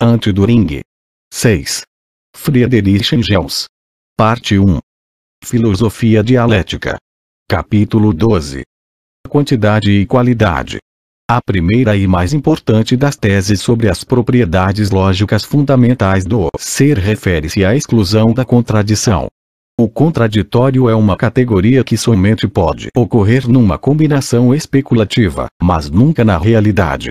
Ante do ringue. 6. Friedrich Engels. Parte 1. Filosofia dialética. Capítulo 12. Quantidade e qualidade. A primeira e mais importante das teses sobre as propriedades lógicas fundamentais do ser refere-se à exclusão da contradição. O contraditório é uma categoria que somente pode ocorrer numa combinação especulativa, mas nunca na realidade.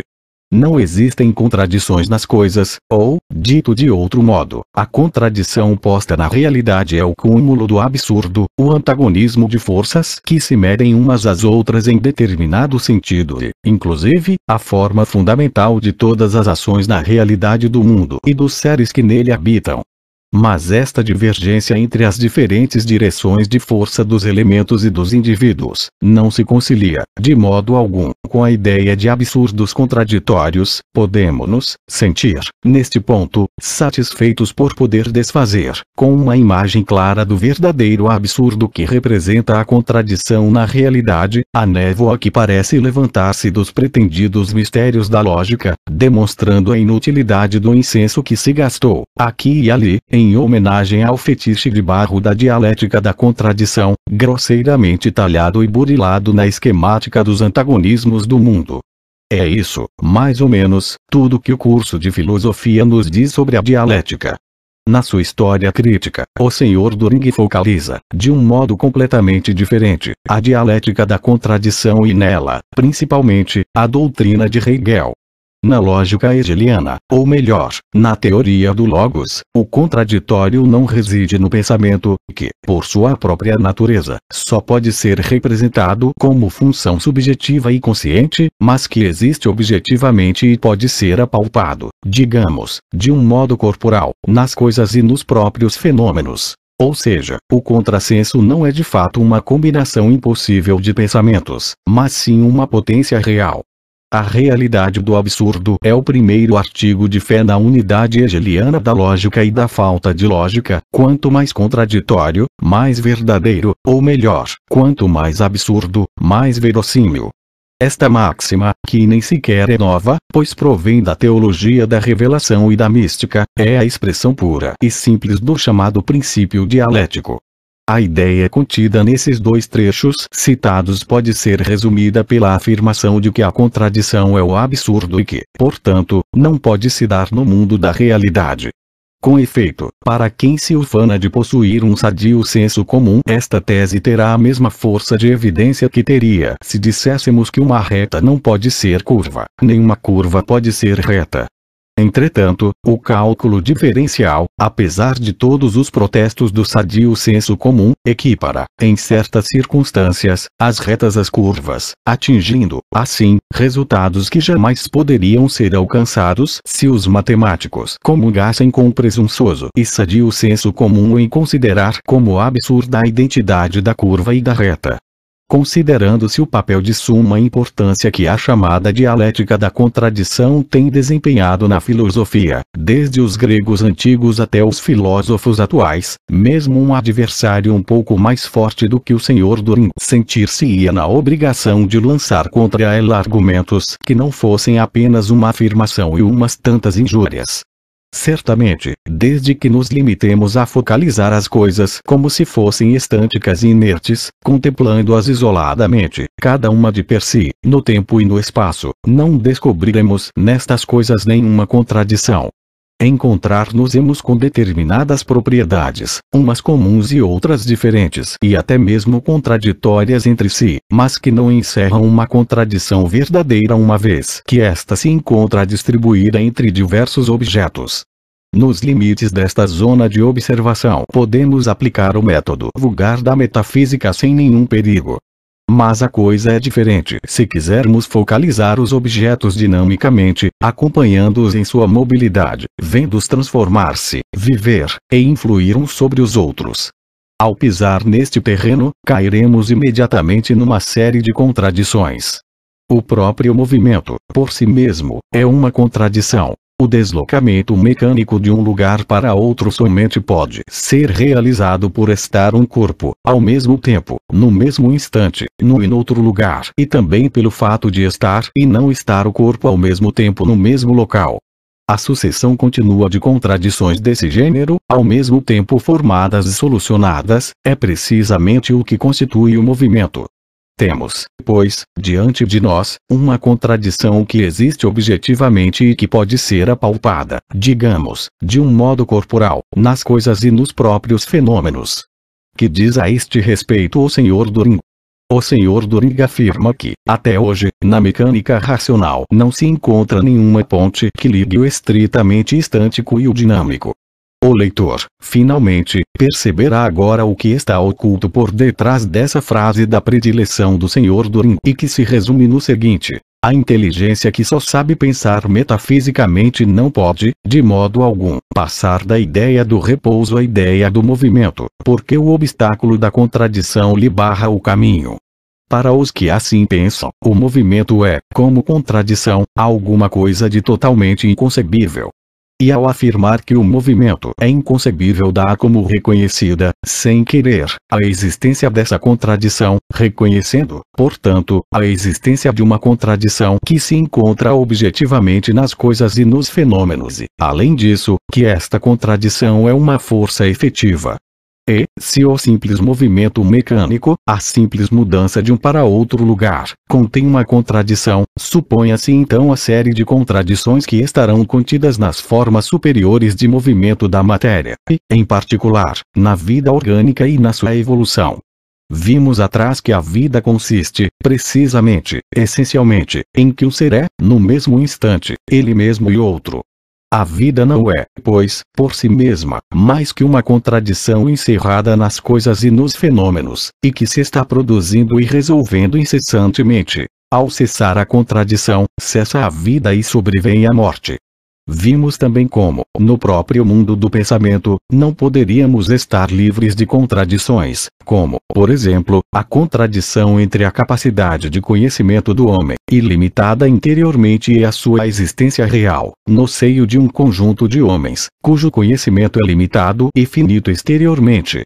Não existem contradições nas coisas, ou, dito de outro modo, a contradição posta na realidade é o cúmulo do absurdo, o antagonismo de forças que se medem umas às outras em determinado sentido e, inclusive, a forma fundamental de todas as ações na realidade do mundo e dos seres que nele habitam mas esta divergência entre as diferentes direções de força dos elementos e dos indivíduos não se concilia, de modo algum, com a ideia de absurdos contraditórios, podemos-nos sentir, neste ponto, satisfeitos por poder desfazer, com uma imagem clara do verdadeiro absurdo que representa a contradição na realidade, a névoa que parece levantar-se dos pretendidos mistérios da lógica, demonstrando a inutilidade do incenso que se gastou, aqui e ali, em homenagem ao fetiche de barro da dialética da contradição, grosseiramente talhado e burilado na esquemática dos antagonismos do mundo. É isso, mais ou menos, tudo que o curso de filosofia nos diz sobre a dialética. Na sua história crítica, o Sr. Doring focaliza, de um modo completamente diferente, a dialética da contradição e nela, principalmente, a doutrina de Hegel, na lógica hegeliana, ou melhor, na teoria do logos, o contraditório não reside no pensamento, que, por sua própria natureza, só pode ser representado como função subjetiva e consciente, mas que existe objetivamente e pode ser apalpado, digamos, de um modo corporal, nas coisas e nos próprios fenômenos. Ou seja, o contrassenso não é de fato uma combinação impossível de pensamentos, mas sim uma potência real, a realidade do absurdo é o primeiro artigo de fé na unidade hegeliana da lógica e da falta de lógica. Quanto mais contraditório, mais verdadeiro, ou melhor, quanto mais absurdo, mais verossímil. Esta máxima, que nem sequer é nova, pois provém da teologia da revelação e da mística, é a expressão pura e simples do chamado princípio dialético. A ideia contida nesses dois trechos citados pode ser resumida pela afirmação de que a contradição é o absurdo e que, portanto, não pode se dar no mundo da realidade. Com efeito, para quem se ufana de possuir um sadio senso comum, esta tese terá a mesma força de evidência que teria se disséssemos que uma reta não pode ser curva, nem uma curva pode ser reta. Entretanto, o cálculo diferencial, apesar de todos os protestos do sadio senso comum, equipara, em certas circunstâncias, as retas às curvas, atingindo, assim, resultados que jamais poderiam ser alcançados se os matemáticos comungassem com o presunçoso e sadio senso comum em considerar como absurda a identidade da curva e da reta considerando-se o papel de suma importância que a chamada dialética da contradição tem desempenhado na filosofia, desde os gregos antigos até os filósofos atuais, mesmo um adversário um pouco mais forte do que o senhor Turing sentir-se-ia na obrigação de lançar contra ela argumentos que não fossem apenas uma afirmação e umas tantas injúrias. Certamente, desde que nos limitemos a focalizar as coisas como se fossem estáticas e inertes, contemplando-as isoladamente, cada uma de per si, no tempo e no espaço, não descobriremos nestas coisas nenhuma contradição. Encontrar-nos-emos com determinadas propriedades, umas comuns e outras diferentes e até mesmo contraditórias entre si, mas que não encerram uma contradição verdadeira uma vez que esta se encontra distribuída entre diversos objetos. Nos limites desta zona de observação podemos aplicar o método vulgar da metafísica sem nenhum perigo. Mas a coisa é diferente se quisermos focalizar os objetos dinamicamente, acompanhando-os em sua mobilidade, vendo-os transformar-se, viver, e influir uns sobre os outros. Ao pisar neste terreno, cairemos imediatamente numa série de contradições. O próprio movimento, por si mesmo, é uma contradição, o deslocamento mecânico de um lugar para outro somente pode ser realizado por estar um corpo, ao mesmo tempo, no mesmo instante, no e noutro lugar, e também pelo fato de estar e não estar o corpo ao mesmo tempo no mesmo local. A sucessão contínua de contradições desse gênero, ao mesmo tempo formadas e solucionadas, é precisamente o que constitui o movimento. Temos, pois, diante de nós, uma contradição que existe objetivamente e que pode ser apalpada, digamos, de um modo corporal, nas coisas e nos próprios fenômenos. Que diz a este respeito o Sr. Doring? O Sr. Doring afirma que, até hoje, na mecânica racional não se encontra nenhuma ponte que ligue o estritamente estático e o dinâmico, o leitor, finalmente, perceberá agora o que está oculto por detrás dessa frase da predileção do Sr. Dorin e que se resume no seguinte. A inteligência que só sabe pensar metafisicamente não pode, de modo algum, passar da ideia do repouso à ideia do movimento, porque o obstáculo da contradição lhe barra o caminho. Para os que assim pensam, o movimento é, como contradição, alguma coisa de totalmente inconcebível, e ao afirmar que o movimento é inconcebível dá como reconhecida, sem querer, a existência dessa contradição, reconhecendo, portanto, a existência de uma contradição que se encontra objetivamente nas coisas e nos fenômenos e, além disso, que esta contradição é uma força efetiva, e, se o simples movimento mecânico, a simples mudança de um para outro lugar, contém uma contradição, suponha-se então a série de contradições que estarão contidas nas formas superiores de movimento da matéria, e, em particular, na vida orgânica e na sua evolução. Vimos atrás que a vida consiste, precisamente, essencialmente, em que um ser é, no mesmo instante, ele mesmo e outro, a vida não é, pois, por si mesma, mais que uma contradição encerrada nas coisas e nos fenômenos, e que se está produzindo e resolvendo incessantemente. Ao cessar a contradição, cessa a vida e sobrevém a morte. Vimos também como, no próprio mundo do pensamento, não poderíamos estar livres de contradições, como, por exemplo, a contradição entre a capacidade de conhecimento do homem, ilimitada interiormente e a sua existência real, no seio de um conjunto de homens, cujo conhecimento é limitado e finito exteriormente,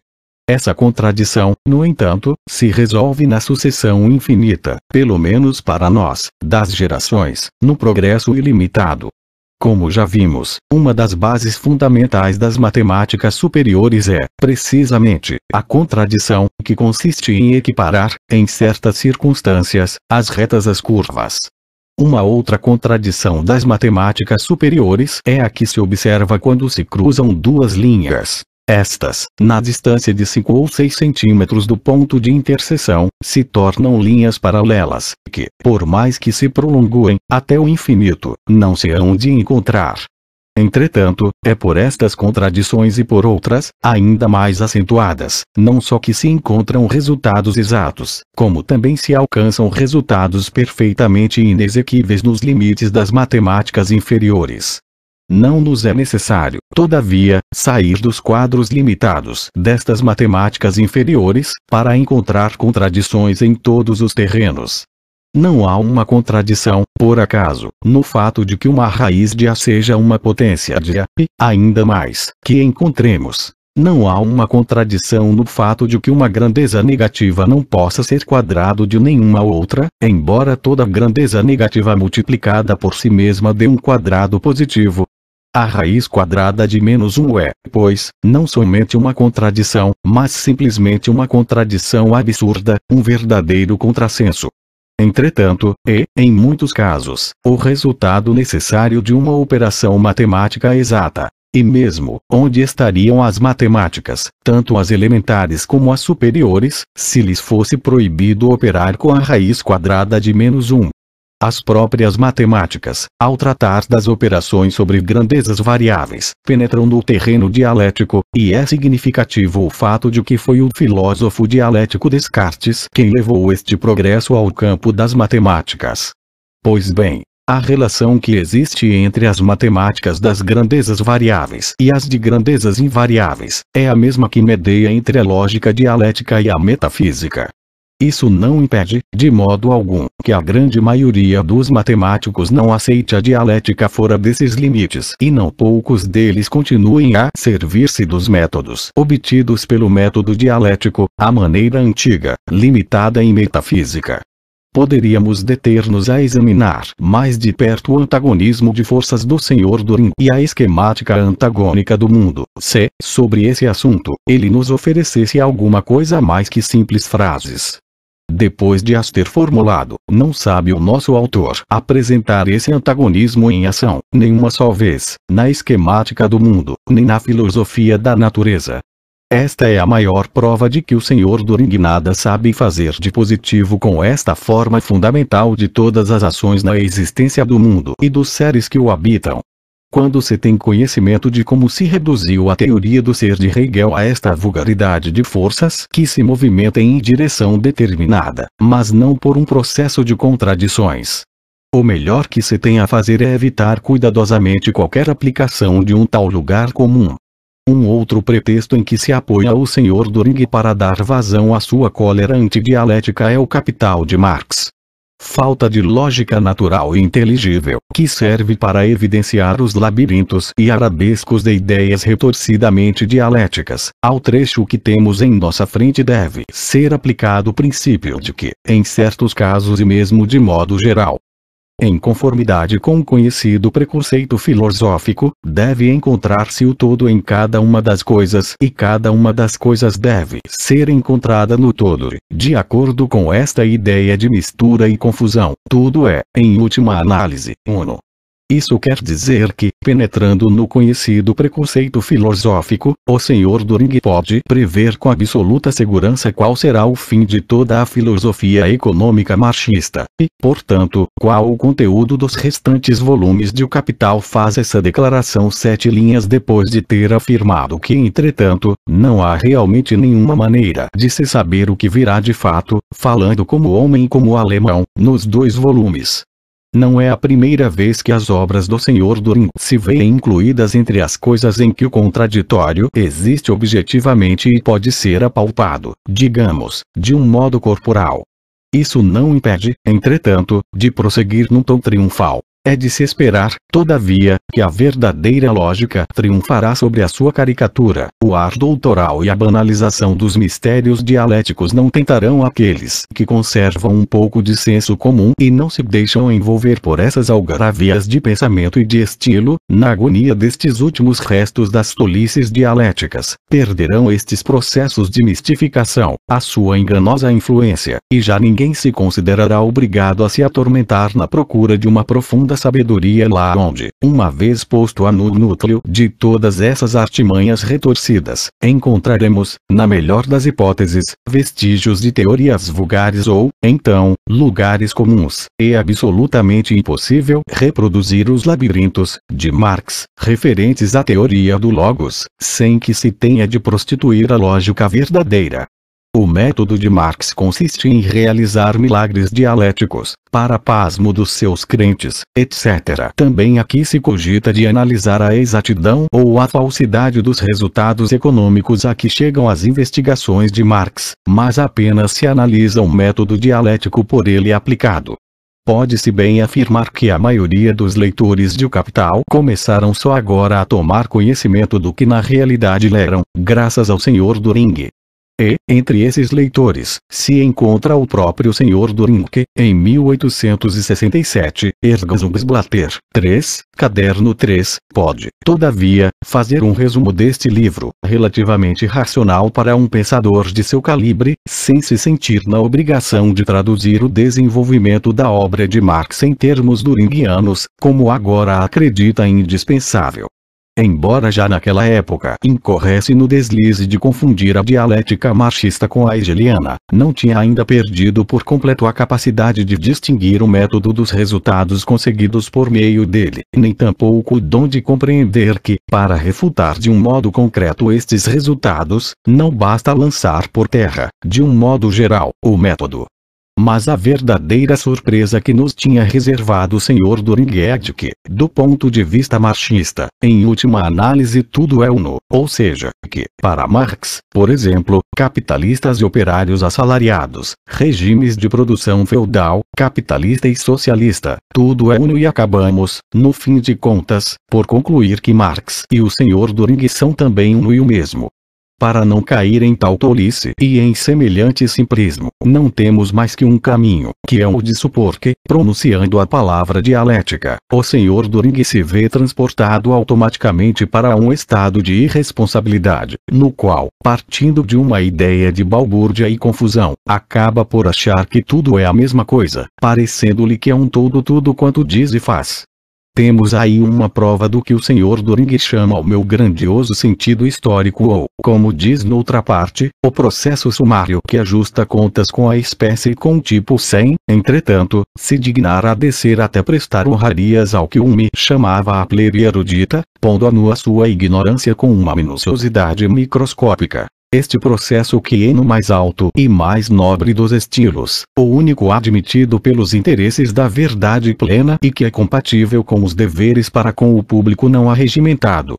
essa contradição, no entanto, se resolve na sucessão infinita, pelo menos para nós, das gerações, no progresso ilimitado, como já vimos, uma das bases fundamentais das matemáticas superiores é, precisamente, a contradição, que consiste em equiparar, em certas circunstâncias, as retas às curvas. Uma outra contradição das matemáticas superiores é a que se observa quando se cruzam duas linhas. Estas, na distância de 5 ou 6 centímetros do ponto de interseção, se tornam linhas paralelas, que, por mais que se prolonguem, até o infinito, não se hão de encontrar. Entretanto, é por estas contradições e por outras, ainda mais acentuadas, não só que se encontram resultados exatos, como também se alcançam resultados perfeitamente inexequíveis nos limites das matemáticas inferiores, não nos é necessário, todavia, sair dos quadros limitados destas matemáticas inferiores, para encontrar contradições em todos os terrenos. Não há uma contradição, por acaso, no fato de que uma raiz de A seja uma potência de A, e, ainda mais, que encontremos, não há uma contradição no fato de que uma grandeza negativa não possa ser quadrado de nenhuma outra, embora toda grandeza negativa multiplicada por si mesma dê um quadrado positivo, a raiz quadrada de menos 1 é, pois, não somente uma contradição, mas simplesmente uma contradição absurda, um verdadeiro contrassenso. Entretanto, e, em muitos casos, o resultado necessário de uma operação matemática exata. E mesmo, onde estariam as matemáticas, tanto as elementares como as superiores, se lhes fosse proibido operar com a raiz quadrada de menos 1? as próprias matemáticas, ao tratar das operações sobre grandezas variáveis, penetram no terreno dialético, e é significativo o fato de que foi o filósofo dialético Descartes quem levou este progresso ao campo das matemáticas. Pois bem, a relação que existe entre as matemáticas das grandezas variáveis e as de grandezas invariáveis é a mesma que medeia entre a lógica dialética e a metafísica. Isso não impede, de modo algum, que a grande maioria dos matemáticos não aceite a dialética fora desses limites e não poucos deles continuem a servir-se dos métodos obtidos pelo método dialético, a maneira antiga, limitada em metafísica. Poderíamos deter-nos a examinar mais de perto o antagonismo de forças do Senhor Dorin e a esquemática antagônica do mundo, se, sobre esse assunto, ele nos oferecesse alguma coisa mais que simples frases depois de as ter formulado, não sabe o nosso autor apresentar esse antagonismo em ação, nenhuma só vez, na esquemática do mundo, nem na filosofia da natureza. Esta é a maior prova de que o senhor Doring nada sabe fazer de positivo com esta forma fundamental de todas as ações na existência do mundo e dos seres que o habitam. Quando se tem conhecimento de como se reduziu a teoria do ser de Hegel a esta vulgaridade de forças que se movimentam em direção determinada, mas não por um processo de contradições. O melhor que se tem a fazer é evitar cuidadosamente qualquer aplicação de um tal lugar comum. Um outro pretexto em que se apoia o senhor Doring para dar vazão à sua cólera antidialética é o Capital de Marx, falta de lógica natural e inteligível, que serve para evidenciar os labirintos e arabescos de ideias retorcidamente dialéticas. Ao trecho que temos em nossa frente deve ser aplicado o princípio de que, em certos casos e mesmo de modo geral, em conformidade com o conhecido preconceito filosófico, deve encontrar-se o todo em cada uma das coisas e cada uma das coisas deve ser encontrada no todo. De acordo com esta ideia de mistura e confusão, tudo é, em última análise, uno. Isso quer dizer que, penetrando no conhecido preconceito filosófico, o Sr. Doring pode prever com absoluta segurança qual será o fim de toda a filosofia econômica marxista, e, portanto, qual o conteúdo dos restantes volumes de O Capital faz essa declaração sete linhas depois de ter afirmado que, entretanto, não há realmente nenhuma maneira de se saber o que virá de fato, falando como homem como alemão, nos dois volumes. Não é a primeira vez que as obras do Senhor Turing se veem incluídas entre as coisas em que o contraditório existe objetivamente e pode ser apalpado, digamos, de um modo corporal. Isso não impede, entretanto, de prosseguir num tom triunfal, é de se esperar, todavia, que a verdadeira lógica triunfará sobre a sua caricatura. O ar doutoral e a banalização dos mistérios dialéticos não tentarão aqueles que conservam um pouco de senso comum e não se deixam envolver por essas algaravias de pensamento e de estilo, na agonia destes últimos restos das tolices dialéticas. Perderão estes processos de mistificação, a sua enganosa influência, e já ninguém se considerará obrigado a se atormentar na procura de uma profunda da sabedoria lá onde, uma vez posto a no núcleo de todas essas artimanhas retorcidas, encontraremos, na melhor das hipóteses, vestígios de teorias vulgares ou, então, lugares comuns. É absolutamente impossível reproduzir os labirintos, de Marx, referentes à teoria do Logos, sem que se tenha de prostituir a lógica verdadeira. O método de Marx consiste em realizar milagres dialéticos, para pasmo dos seus crentes, etc. Também aqui se cogita de analisar a exatidão ou a falsidade dos resultados econômicos a que chegam as investigações de Marx, mas apenas se analisa o um método dialético por ele aplicado. Pode-se bem afirmar que a maioria dos leitores de O Capital começaram só agora a tomar conhecimento do que na realidade leram, graças ao Senhor Doring. E, entre esses leitores, se encontra o próprio Sr. Durinque. em 1867, Ergazumbsblatter, 3, caderno 3, pode, todavia, fazer um resumo deste livro, relativamente racional para um pensador de seu calibre, sem se sentir na obrigação de traduzir o desenvolvimento da obra de Marx em termos duringuianos, como agora acredita indispensável embora já naquela época incorresse no deslize de confundir a dialética marxista com a hegeliana, não tinha ainda perdido por completo a capacidade de distinguir o método dos resultados conseguidos por meio dele, nem tampouco o dom de compreender que, para refutar de um modo concreto estes resultados, não basta lançar por terra, de um modo geral, o método, mas a verdadeira surpresa que nos tinha reservado o senhor Doring é de que, do ponto de vista marxista, em última análise tudo é uno, ou seja, que, para Marx, por exemplo, capitalistas e operários assalariados, regimes de produção feudal, capitalista e socialista, tudo é uno e acabamos, no fim de contas, por concluir que Marx e o senhor Doring são também uno e o mesmo, para não cair em tal tolice e em semelhante simplismo, não temos mais que um caminho, que é o de supor que, pronunciando a palavra dialética, o senhor Doring se vê transportado automaticamente para um estado de irresponsabilidade, no qual, partindo de uma ideia de balbúrdia e confusão, acaba por achar que tudo é a mesma coisa, parecendo-lhe que é um todo tudo quanto diz e faz. Temos aí uma prova do que o senhor Doring chama o meu grandioso sentido histórico ou, como diz noutra parte, o processo sumário que ajusta contas com a espécie com o tipo sem, entretanto, se dignar a descer até prestar honrarias ao que um me chamava a plebe erudita, pondo a nua sua ignorância com uma minuciosidade microscópica, este processo que é no mais alto e mais nobre dos estilos, o único admitido pelos interesses da verdade plena e que é compatível com os deveres para com o público não arregimentado,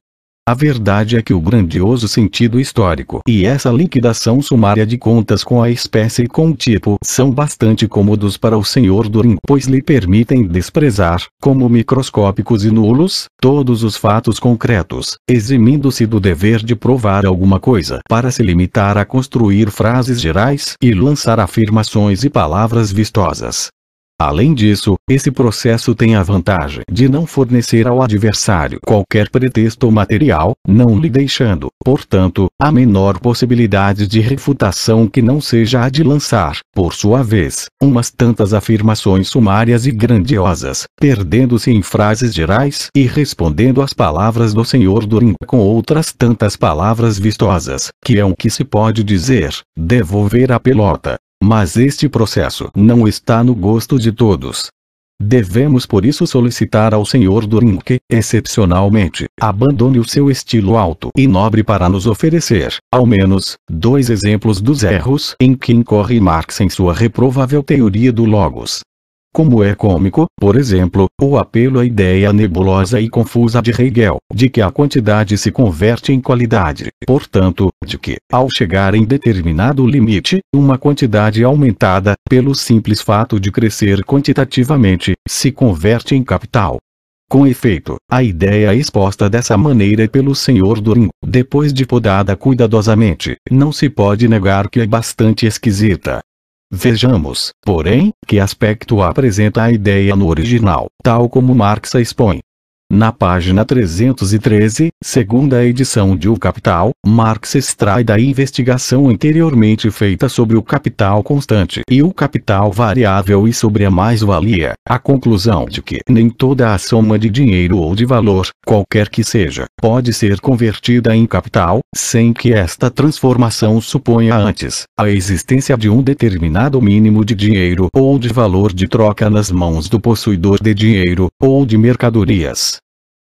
a verdade é que o grandioso sentido histórico e essa liquidação sumária de contas com a espécie e com o tipo são bastante cômodos para o senhor Turing pois lhe permitem desprezar, como microscópicos e nulos, todos os fatos concretos, eximindo-se do dever de provar alguma coisa para se limitar a construir frases gerais e lançar afirmações e palavras vistosas, Além disso, esse processo tem a vantagem de não fornecer ao adversário qualquer pretexto material, não lhe deixando, portanto, a menor possibilidade de refutação que não seja a de lançar, por sua vez, umas tantas afirmações sumárias e grandiosas, perdendo-se em frases gerais e respondendo às palavras do senhor Dorim com outras tantas palavras vistosas, que é o que se pode dizer, devolver a pelota. Mas este processo não está no gosto de todos. Devemos por isso solicitar ao Senhor Dorim que, excepcionalmente, abandone o seu estilo alto e nobre para nos oferecer, ao menos, dois exemplos dos erros em que incorre Marx em sua reprovável teoria do Logos. Como é cômico, por exemplo, o apelo à ideia nebulosa e confusa de Hegel, de que a quantidade se converte em qualidade, portanto, de que, ao chegar em determinado limite, uma quantidade aumentada, pelo simples fato de crescer quantitativamente, se converte em capital. Com efeito, a ideia é exposta dessa maneira pelo Sr. Durin, depois de podada cuidadosamente, não se pode negar que é bastante esquisita, Vejamos, porém, que aspecto apresenta a ideia no original, tal como Marx a expõe. Na página 313, segunda edição de O Capital, Marx extrai da investigação anteriormente feita sobre o capital constante e o capital variável e sobre a mais-valia, a conclusão de que nem toda a soma de dinheiro ou de valor, qualquer que seja, pode ser convertida em capital, sem que esta transformação suponha antes a existência de um determinado mínimo de dinheiro ou de valor de troca nas mãos do possuidor de dinheiro ou de mercadorias.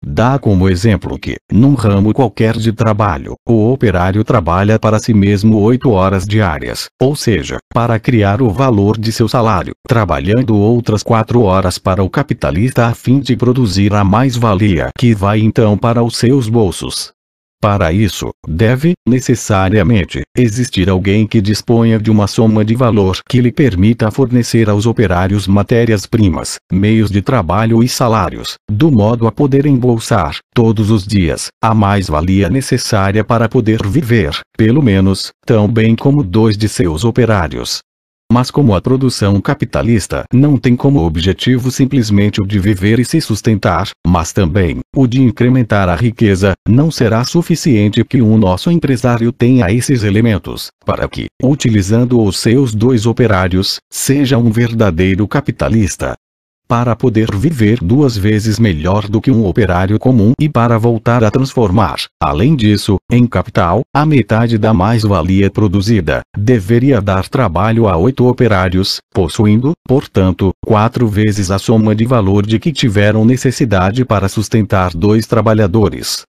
Dá como exemplo que, num ramo qualquer de trabalho, o operário trabalha para si mesmo 8 horas diárias, ou seja, para criar o valor de seu salário, trabalhando outras 4 horas para o capitalista a fim de produzir a mais-valia que vai então para os seus bolsos. Para isso, deve, necessariamente, existir alguém que disponha de uma soma de valor que lhe permita fornecer aos operários matérias-primas, meios de trabalho e salários, do modo a poder embolsar, todos os dias, a mais-valia necessária para poder viver, pelo menos, tão bem como dois de seus operários. Mas como a produção capitalista não tem como objetivo simplesmente o de viver e se sustentar, mas também, o de incrementar a riqueza, não será suficiente que um nosso empresário tenha esses elementos, para que, utilizando os seus dois operários, seja um verdadeiro capitalista para poder viver duas vezes melhor do que um operário comum e para voltar a transformar, além disso, em capital, a metade da mais-valia produzida, deveria dar trabalho a oito operários, possuindo, portanto, quatro vezes a soma de valor de que tiveram necessidade para sustentar dois trabalhadores.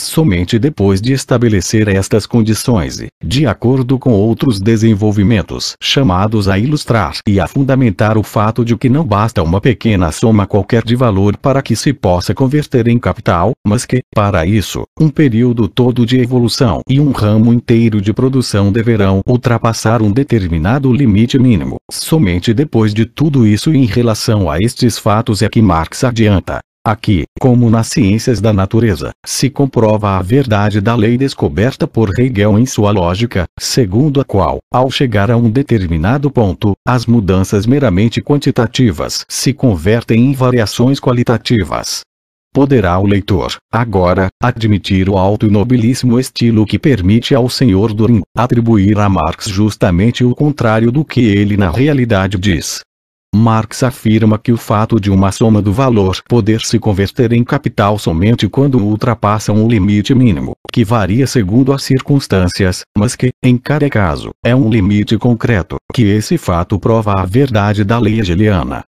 Somente depois de estabelecer estas condições e, de acordo com outros desenvolvimentos chamados a ilustrar e a fundamentar o fato de que não basta uma pequena soma qualquer de valor para que se possa converter em capital, mas que, para isso, um período todo de evolução e um ramo inteiro de produção deverão ultrapassar um determinado limite mínimo. Somente depois de tudo isso e em relação a estes fatos é que Marx adianta Aqui, como nas ciências da natureza, se comprova a verdade da lei descoberta por Hegel em sua lógica, segundo a qual, ao chegar a um determinado ponto, as mudanças meramente quantitativas se convertem em variações qualitativas. Poderá o leitor, agora, admitir o alto e nobilíssimo estilo que permite ao senhor Durin atribuir a Marx justamente o contrário do que ele na realidade diz. Marx afirma que o fato de uma soma do valor poder se converter em capital somente quando ultrapassa um limite mínimo, que varia segundo as circunstâncias, mas que, em cada caso, é um limite concreto, que esse fato prova a verdade da lei hegeliana.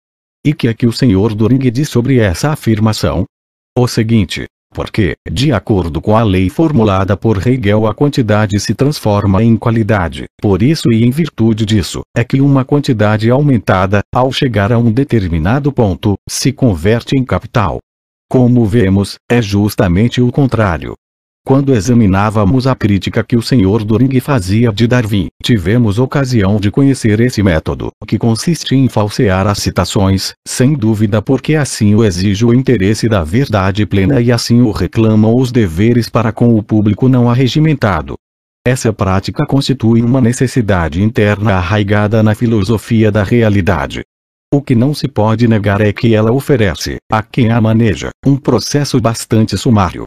E que é que o senhor Doring diz sobre essa afirmação? O seguinte, porque, de acordo com a lei formulada por Hegel a quantidade se transforma em qualidade. Por isso e em virtude disso, é que uma quantidade aumentada, ao chegar a um determinado ponto, se converte em capital. Como vemos, é justamente o contrário quando examinávamos a crítica que o Sr. Doring fazia de Darwin, tivemos ocasião de conhecer esse método, que consiste em falsear as citações, sem dúvida porque assim o exige o interesse da verdade plena e assim o reclamam os deveres para com o público não arregimentado. Essa prática constitui uma necessidade interna arraigada na filosofia da realidade. O que não se pode negar é que ela oferece, a quem a maneja, um processo bastante sumário,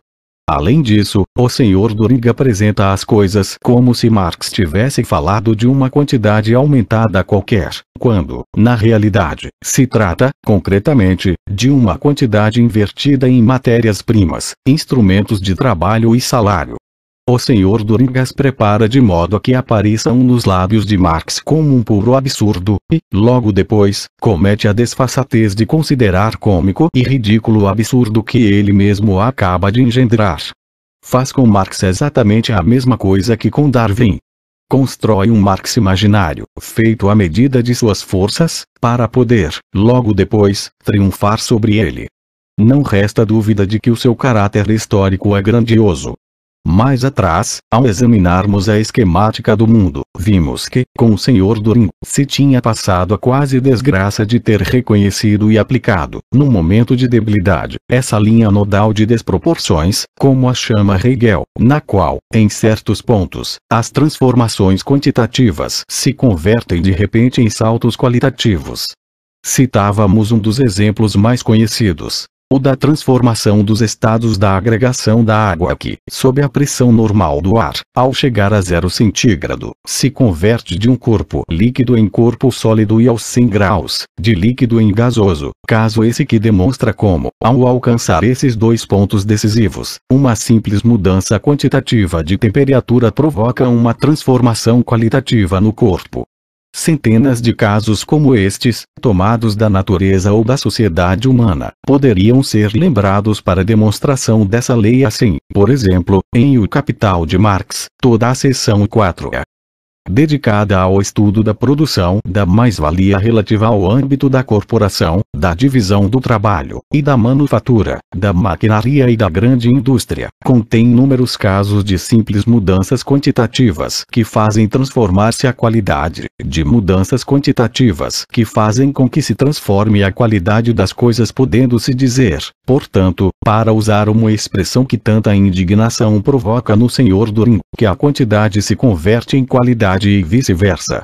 Além disso, o Sr. Doring apresenta as coisas como se Marx tivesse falado de uma quantidade aumentada qualquer, quando, na realidade, se trata, concretamente, de uma quantidade invertida em matérias-primas, instrumentos de trabalho e salário o senhor Doringas prepara de modo a que apareçam nos lábios de Marx como um puro absurdo, e, logo depois, comete a desfaçatez de considerar cômico e ridículo o absurdo que ele mesmo acaba de engendrar. Faz com Marx exatamente a mesma coisa que com Darwin constrói um Marx imaginário, feito à medida de suas forças, para poder, logo depois, triunfar sobre ele. Não resta dúvida de que o seu caráter histórico é grandioso, mais atrás, ao examinarmos a esquemática do mundo, vimos que, com o Senhor Durin, se tinha passado a quase desgraça de ter reconhecido e aplicado, num momento de debilidade, essa linha nodal de desproporções, como a chama Hegel, na qual, em certos pontos, as transformações quantitativas se convertem de repente em saltos qualitativos. Citávamos um dos exemplos mais conhecidos, ou da transformação dos estados da agregação da água que, sob a pressão normal do ar, ao chegar a zero centígrado, se converte de um corpo líquido em corpo sólido e aos 100 graus, de líquido em gasoso, caso esse que demonstra como, ao alcançar esses dois pontos decisivos, uma simples mudança quantitativa de temperatura provoca uma transformação qualitativa no corpo, Centenas de casos como estes, tomados da natureza ou da sociedade humana, poderiam ser lembrados para demonstração dessa lei assim, por exemplo, em O Capital de Marx, toda a seção 4A dedicada ao estudo da produção da mais-valia relativa ao âmbito da corporação, da divisão do trabalho e da manufatura, da maquinaria e da grande indústria. Contém inúmeros casos de simples mudanças quantitativas que fazem transformar-se a qualidade, de mudanças quantitativas que fazem com que se transforme a qualidade das coisas, podendo-se dizer, portanto, para usar uma expressão que tanta indignação provoca no senhor Dorim, que a quantidade se converte em qualidade e vice-versa.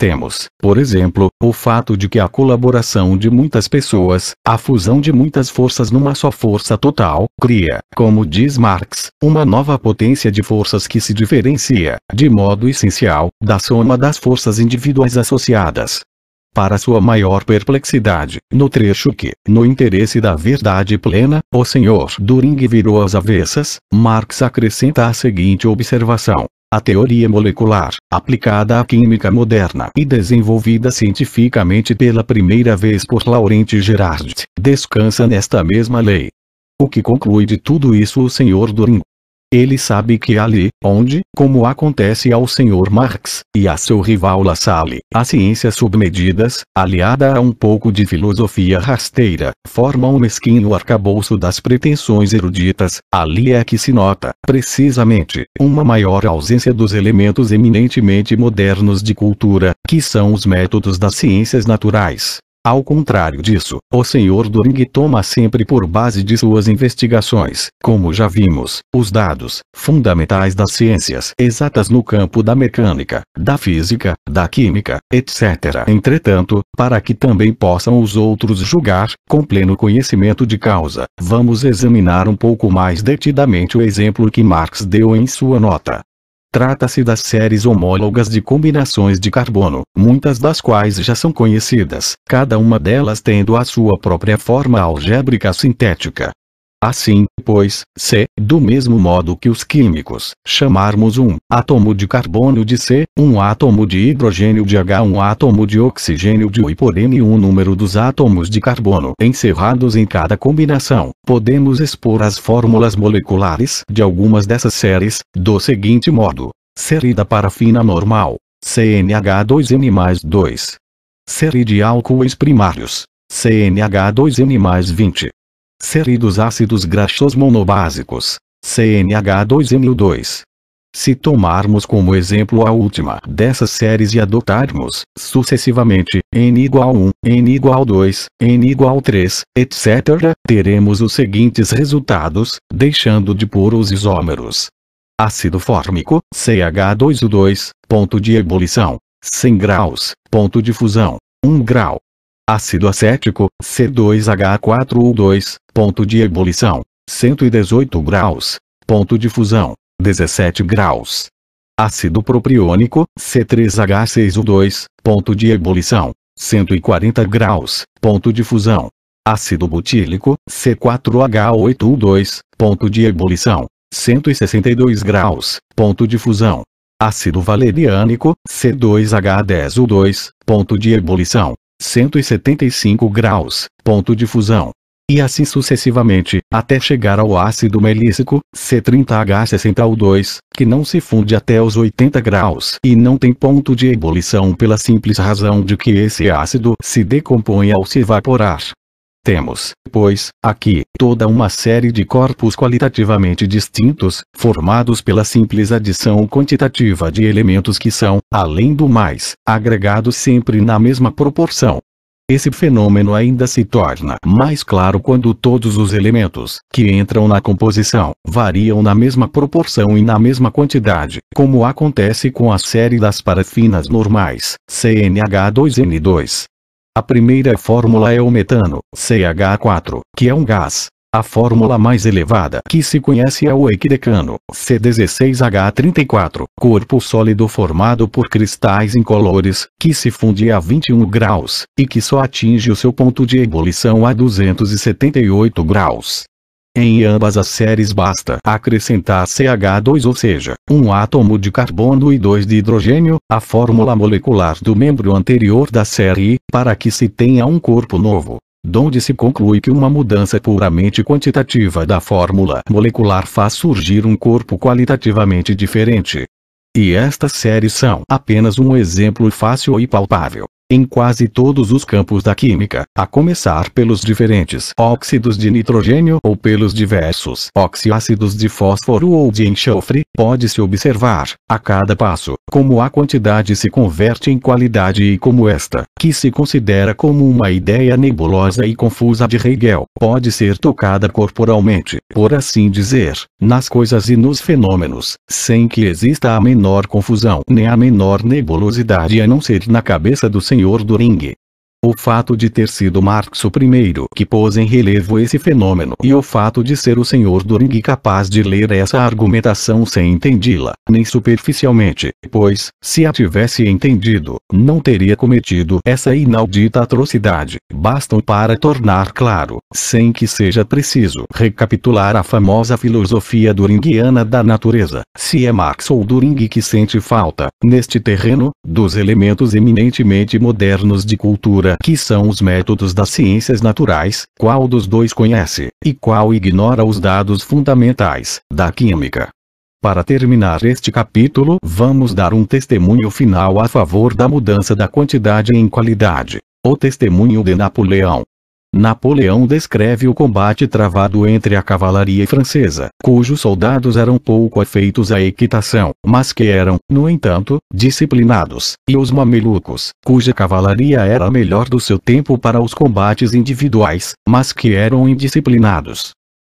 Temos, por exemplo, o fato de que a colaboração de muitas pessoas, a fusão de muitas forças numa só força total, cria, como diz Marx, uma nova potência de forças que se diferencia, de modo essencial, da soma das forças individuais associadas para sua maior perplexidade, no trecho que, no interesse da verdade plena, o senhor Turing virou às avessas, Marx acrescenta a seguinte observação. A teoria molecular, aplicada à química moderna e desenvolvida cientificamente pela primeira vez por Laurent Gerard, descansa nesta mesma lei. O que conclui de tudo isso o senhor Turing? Ele sabe que ali, onde, como acontece ao Sr. Marx, e a seu rival Lassalle, a ciência submedidas, aliada a um pouco de filosofia rasteira, forma um mesquinho arcabouço das pretensões eruditas, ali é que se nota, precisamente, uma maior ausência dos elementos eminentemente modernos de cultura, que são os métodos das ciências naturais, ao contrário disso, o Sr. Doring toma sempre por base de suas investigações, como já vimos, os dados fundamentais das ciências exatas no campo da mecânica, da física, da química, etc. Entretanto, para que também possam os outros julgar, com pleno conhecimento de causa, vamos examinar um pouco mais detidamente o exemplo que Marx deu em sua nota. Trata-se das séries homólogas de combinações de carbono, muitas das quais já são conhecidas, cada uma delas tendo a sua própria forma algébrica sintética. Assim, pois, se, do mesmo modo que os químicos, chamarmos um átomo de carbono de C, um átomo de hidrogênio de H, um átomo de oxigênio de U e por N o número dos átomos de carbono encerrados em cada combinação, podemos expor as fórmulas moleculares de algumas dessas séries, do seguinte modo. Série da parafina normal, CNH2N mais 2. Série de álcoois primários, CNH2N mais 20. Seridos ácidos graxos monobásicos, cnh 2 no 2 Se tomarmos como exemplo a última dessas séries e adotarmos, sucessivamente, n igual 1, n igual 2, n igual 3, etc., teremos os seguintes resultados, deixando de pôr os isômeros. Ácido fórmico, CH2O2, ponto de ebulição, 100 graus, ponto de fusão, 1 grau, ácido acético, C2H4U2, ponto de ebulição, 118 graus, ponto de fusão, 17 graus. Ácido propiônico, C3H6U2, ponto de ebulição, 140 graus, ponto de fusão. Ácido butílico, C4H8U2, ponto de ebulição, 162 graus, ponto de fusão. Ácido valeriânico, C2H10U2, ponto de ebulição, 175 graus, ponto de fusão. E assim sucessivamente, até chegar ao ácido melícico, C30H60O2, que não se funde até os 80 graus e não tem ponto de ebulição pela simples razão de que esse ácido se decompõe ao se evaporar. Temos, pois, aqui, toda uma série de corpos qualitativamente distintos, formados pela simples adição quantitativa de elementos que são, além do mais, agregados sempre na mesma proporção. Esse fenômeno ainda se torna mais claro quando todos os elementos que entram na composição variam na mesma proporção e na mesma quantidade, como acontece com a série das parafinas normais, CnH2n2, a primeira fórmula é o metano, CH4, que é um gás. A fórmula mais elevada que se conhece é o equidecano, C16H34, corpo sólido formado por cristais incolores, que se funde a 21 graus, e que só atinge o seu ponto de ebulição a 278 graus. Em ambas as séries basta acrescentar CH2 ou seja, um átomo de carbono e dois de hidrogênio, a fórmula molecular do membro anterior da série, para que se tenha um corpo novo donde se conclui que uma mudança puramente quantitativa da fórmula molecular faz surgir um corpo qualitativamente diferente. E estas séries são apenas um exemplo fácil e palpável em quase todos os campos da química, a começar pelos diferentes óxidos de nitrogênio ou pelos diversos oxiácidos de fósforo ou de enxofre, pode-se observar, a cada passo, como a quantidade se converte em qualidade e como esta, que se considera como uma ideia nebulosa e confusa de Hegel, pode ser tocada corporalmente, por assim dizer, nas coisas e nos fenômenos, sem que exista a menor confusão nem a menor nebulosidade a não ser na cabeça do Senhor senhor do ringue. O fato de ter sido Marx o primeiro que pôs em relevo esse fenômeno e o fato de ser o senhor Doring capaz de ler essa argumentação sem entendê-la, nem superficialmente, pois, se a tivesse entendido, não teria cometido essa inaudita atrocidade, bastam para tornar claro, sem que seja preciso recapitular a famosa filosofia duringuiana da natureza, se é Marx ou Doring que sente falta, neste terreno, dos elementos eminentemente modernos de cultura que são os métodos das ciências naturais, qual dos dois conhece, e qual ignora os dados fundamentais, da química. Para terminar este capítulo, vamos dar um testemunho final a favor da mudança da quantidade em qualidade. O testemunho de Napoleão. Napoleão descreve o combate travado entre a cavalaria francesa, cujos soldados eram pouco afeitos à equitação, mas que eram, no entanto, disciplinados, e os mamelucos, cuja cavalaria era a melhor do seu tempo para os combates individuais, mas que eram indisciplinados.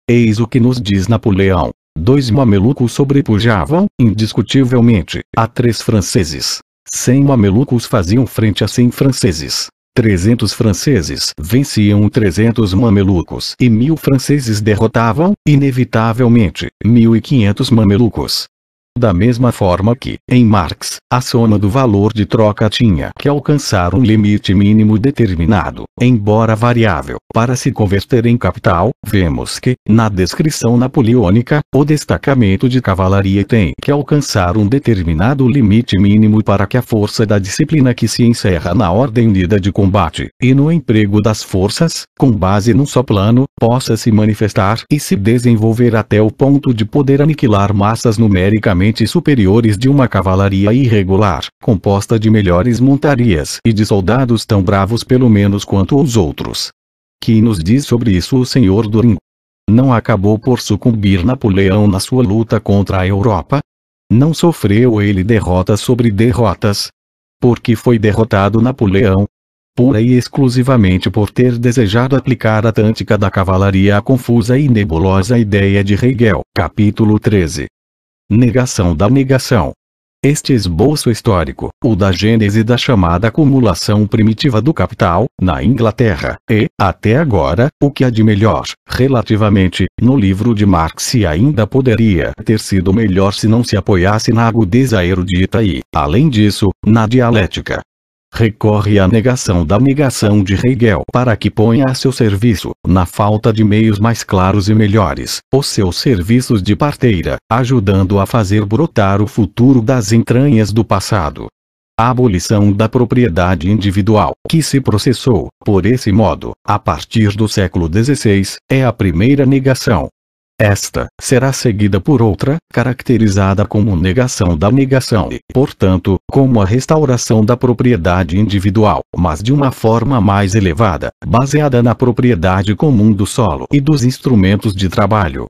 Eis o que nos diz Napoleão. Dois mamelucos sobrepujavam, indiscutivelmente, a três franceses. Cem mamelucos faziam frente a cem franceses. 300 franceses venciam 300 mamelucos e mil franceses derrotavam, inevitavelmente, 1.500 mamelucos. Da mesma forma que, em Marx, a soma do valor de troca tinha que alcançar um limite mínimo determinado, embora variável, para se converter em capital, vemos que, na descrição napoleônica, o destacamento de cavalaria tem que alcançar um determinado limite mínimo para que a força da disciplina que se encerra na ordem unida de combate, e no emprego das forças, com base num só plano, possa se manifestar e se desenvolver até o ponto de poder aniquilar massas numericamente superiores de uma cavalaria irregular, composta de melhores montarias e de soldados tão bravos pelo menos quanto os outros. Que nos diz sobre isso o senhor Doring? Não acabou por sucumbir Napoleão na sua luta contra a Europa? Não sofreu ele derrotas sobre derrotas? Porque foi derrotado Napoleão, pura e exclusivamente por ter desejado aplicar a tântica da cavalaria à confusa e nebulosa ideia de Hegel, capítulo 13. Negação da negação. Este esboço histórico, o da gênese da chamada acumulação primitiva do capital, na Inglaterra, e, até agora, o que há de melhor, relativamente, no livro de Marx e ainda poderia ter sido melhor se não se apoiasse na agudeza erudita e, além disso, na dialética, recorre à negação da negação de Hegel para que ponha a seu serviço, na falta de meios mais claros e melhores, os seus serviços de parteira, ajudando a fazer brotar o futuro das entranhas do passado. A abolição da propriedade individual, que se processou, por esse modo, a partir do século XVI, é a primeira negação, esta será seguida por outra, caracterizada como negação da negação e, portanto, como a restauração da propriedade individual, mas de uma forma mais elevada, baseada na propriedade comum do solo e dos instrumentos de trabalho.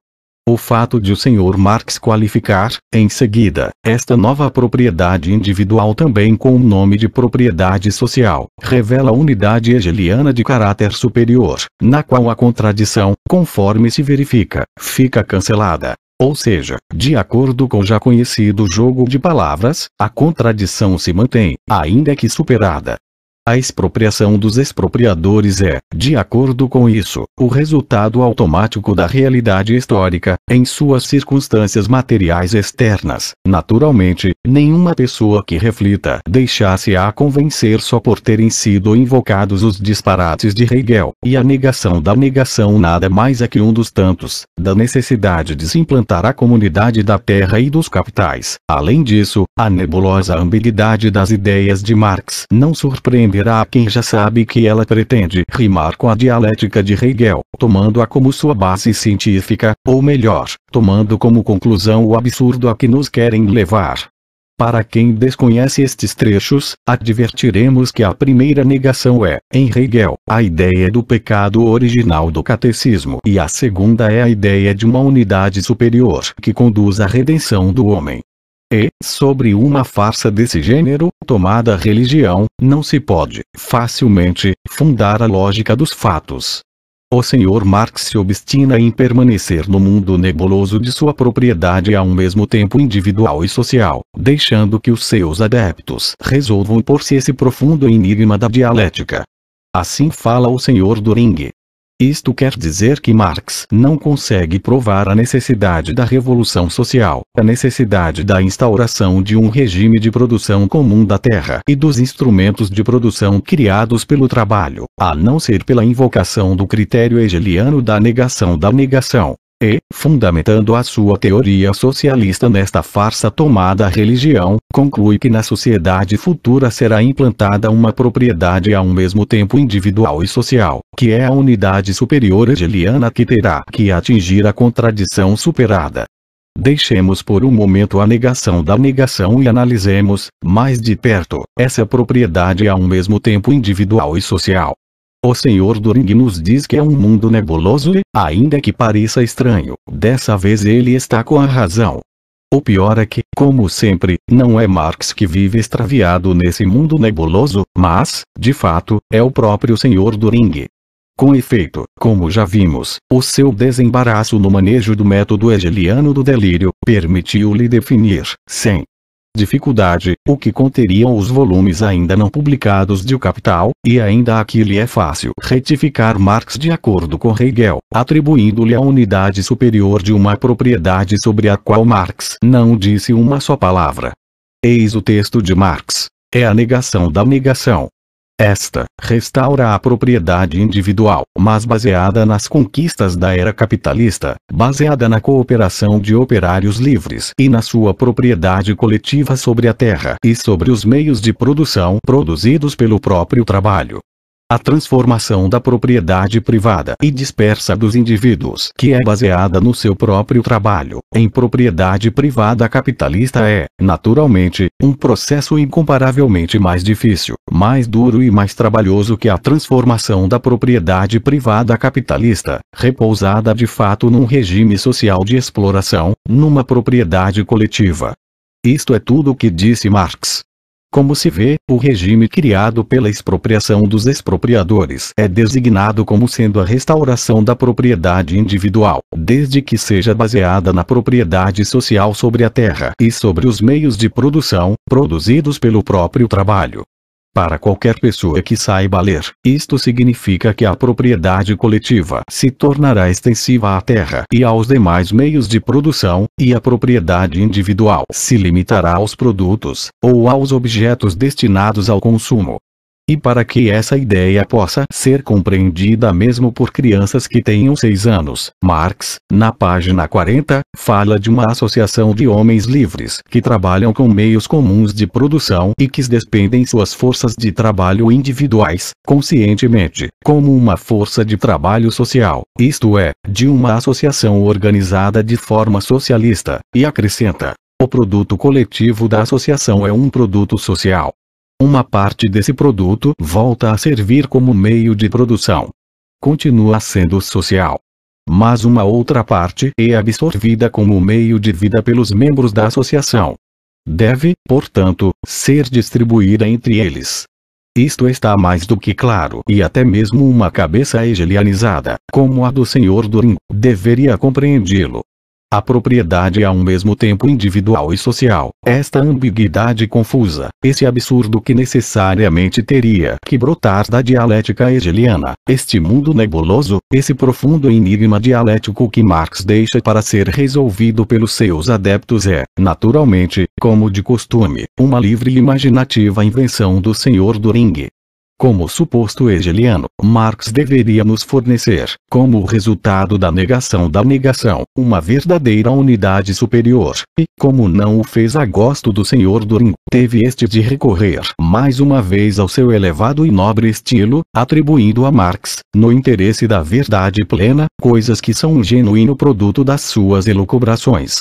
O fato de o Sr. Marx qualificar, em seguida, esta nova propriedade individual também com o nome de propriedade social, revela a unidade hegeliana de caráter superior, na qual a contradição, conforme se verifica, fica cancelada. Ou seja, de acordo com o já conhecido jogo de palavras, a contradição se mantém, ainda que superada. A expropriação dos expropriadores é, de acordo com isso, o resultado automático da realidade histórica, em suas circunstâncias materiais externas. Naturalmente, nenhuma pessoa que reflita deixasse a convencer só por terem sido invocados os disparates de Hegel, e a negação da negação nada mais é que um dos tantos, da necessidade de se implantar a comunidade da terra e dos capitais. Além disso, a nebulosa ambiguidade das ideias de Marx não surpreende surpreenderá quem já sabe que ela pretende rimar com a dialética de Hegel, tomando-a como sua base científica, ou melhor, tomando como conclusão o absurdo a que nos querem levar. Para quem desconhece estes trechos, advertiremos que a primeira negação é, em Hegel, a ideia do pecado original do catecismo e a segunda é a ideia de uma unidade superior que conduz à redenção do homem. E, sobre uma farsa desse gênero, tomada a religião, não se pode, facilmente, fundar a lógica dos fatos. O senhor Marx se obstina em permanecer no mundo nebuloso de sua propriedade ao mesmo tempo individual e social, deixando que os seus adeptos resolvam por si esse profundo enigma da dialética. Assim fala o senhor Doring, isto quer dizer que Marx não consegue provar a necessidade da revolução social, a necessidade da instauração de um regime de produção comum da terra e dos instrumentos de produção criados pelo trabalho, a não ser pela invocação do critério hegeliano da negação da negação e, fundamentando a sua teoria socialista nesta farsa tomada à religião, conclui que na sociedade futura será implantada uma propriedade ao mesmo tempo individual e social, que é a unidade superior hegeliana que terá que atingir a contradição superada. Deixemos por um momento a negação da negação e analisemos, mais de perto, essa propriedade ao mesmo tempo individual e social. O Senhor Doring nos diz que é um mundo nebuloso e, ainda que pareça estranho, dessa vez ele está com a razão. O pior é que, como sempre, não é Marx que vive extraviado nesse mundo nebuloso, mas, de fato, é o próprio Senhor Doring. Com efeito, como já vimos, o seu desembaraço no manejo do método hegeliano do delírio permitiu-lhe definir, sem dificuldade, o que conteriam os volumes ainda não publicados de O Capital, e ainda aqui lhe é fácil retificar Marx de acordo com Hegel, atribuindo-lhe a unidade superior de uma propriedade sobre a qual Marx não disse uma só palavra. Eis o texto de Marx. É a negação da negação. Esta restaura a propriedade individual, mas baseada nas conquistas da era capitalista, baseada na cooperação de operários livres e na sua propriedade coletiva sobre a terra e sobre os meios de produção produzidos pelo próprio trabalho a transformação da propriedade privada e dispersa dos indivíduos que é baseada no seu próprio trabalho em propriedade privada capitalista é, naturalmente, um processo incomparavelmente mais difícil, mais duro e mais trabalhoso que a transformação da propriedade privada capitalista, repousada de fato num regime social de exploração, numa propriedade coletiva. Isto é tudo o que disse Marx. Como se vê, o regime criado pela expropriação dos expropriadores é designado como sendo a restauração da propriedade individual, desde que seja baseada na propriedade social sobre a terra e sobre os meios de produção, produzidos pelo próprio trabalho. Para qualquer pessoa que saiba ler, isto significa que a propriedade coletiva se tornará extensiva à terra e aos demais meios de produção, e a propriedade individual se limitará aos produtos, ou aos objetos destinados ao consumo. E para que essa ideia possa ser compreendida mesmo por crianças que tenham seis anos, Marx, na página 40, fala de uma associação de homens livres que trabalham com meios comuns de produção e que despendem suas forças de trabalho individuais, conscientemente, como uma força de trabalho social, isto é, de uma associação organizada de forma socialista, e acrescenta, o produto coletivo da associação é um produto social, uma parte desse produto volta a servir como meio de produção. Continua sendo social. Mas uma outra parte é absorvida como meio de vida pelos membros da associação. Deve, portanto, ser distribuída entre eles. Isto está mais do que claro e até mesmo uma cabeça hegelianizada, como a do Sr. Turing, deveria compreendê-lo. A propriedade é ao mesmo tempo individual e social. Esta ambiguidade confusa, esse absurdo que necessariamente teria que brotar da dialética hegeliana, este mundo nebuloso, esse profundo enigma dialético que Marx deixa para ser resolvido pelos seus adeptos é, naturalmente, como de costume, uma livre e imaginativa invenção do senhor Doring como suposto hegeliano, Marx deveria nos fornecer, como resultado da negação da negação, uma verdadeira unidade superior, e, como não o fez a gosto do senhor Durin, teve este de recorrer mais uma vez ao seu elevado e nobre estilo, atribuindo a Marx, no interesse da verdade plena, coisas que são um genuíno produto das suas elucubrações,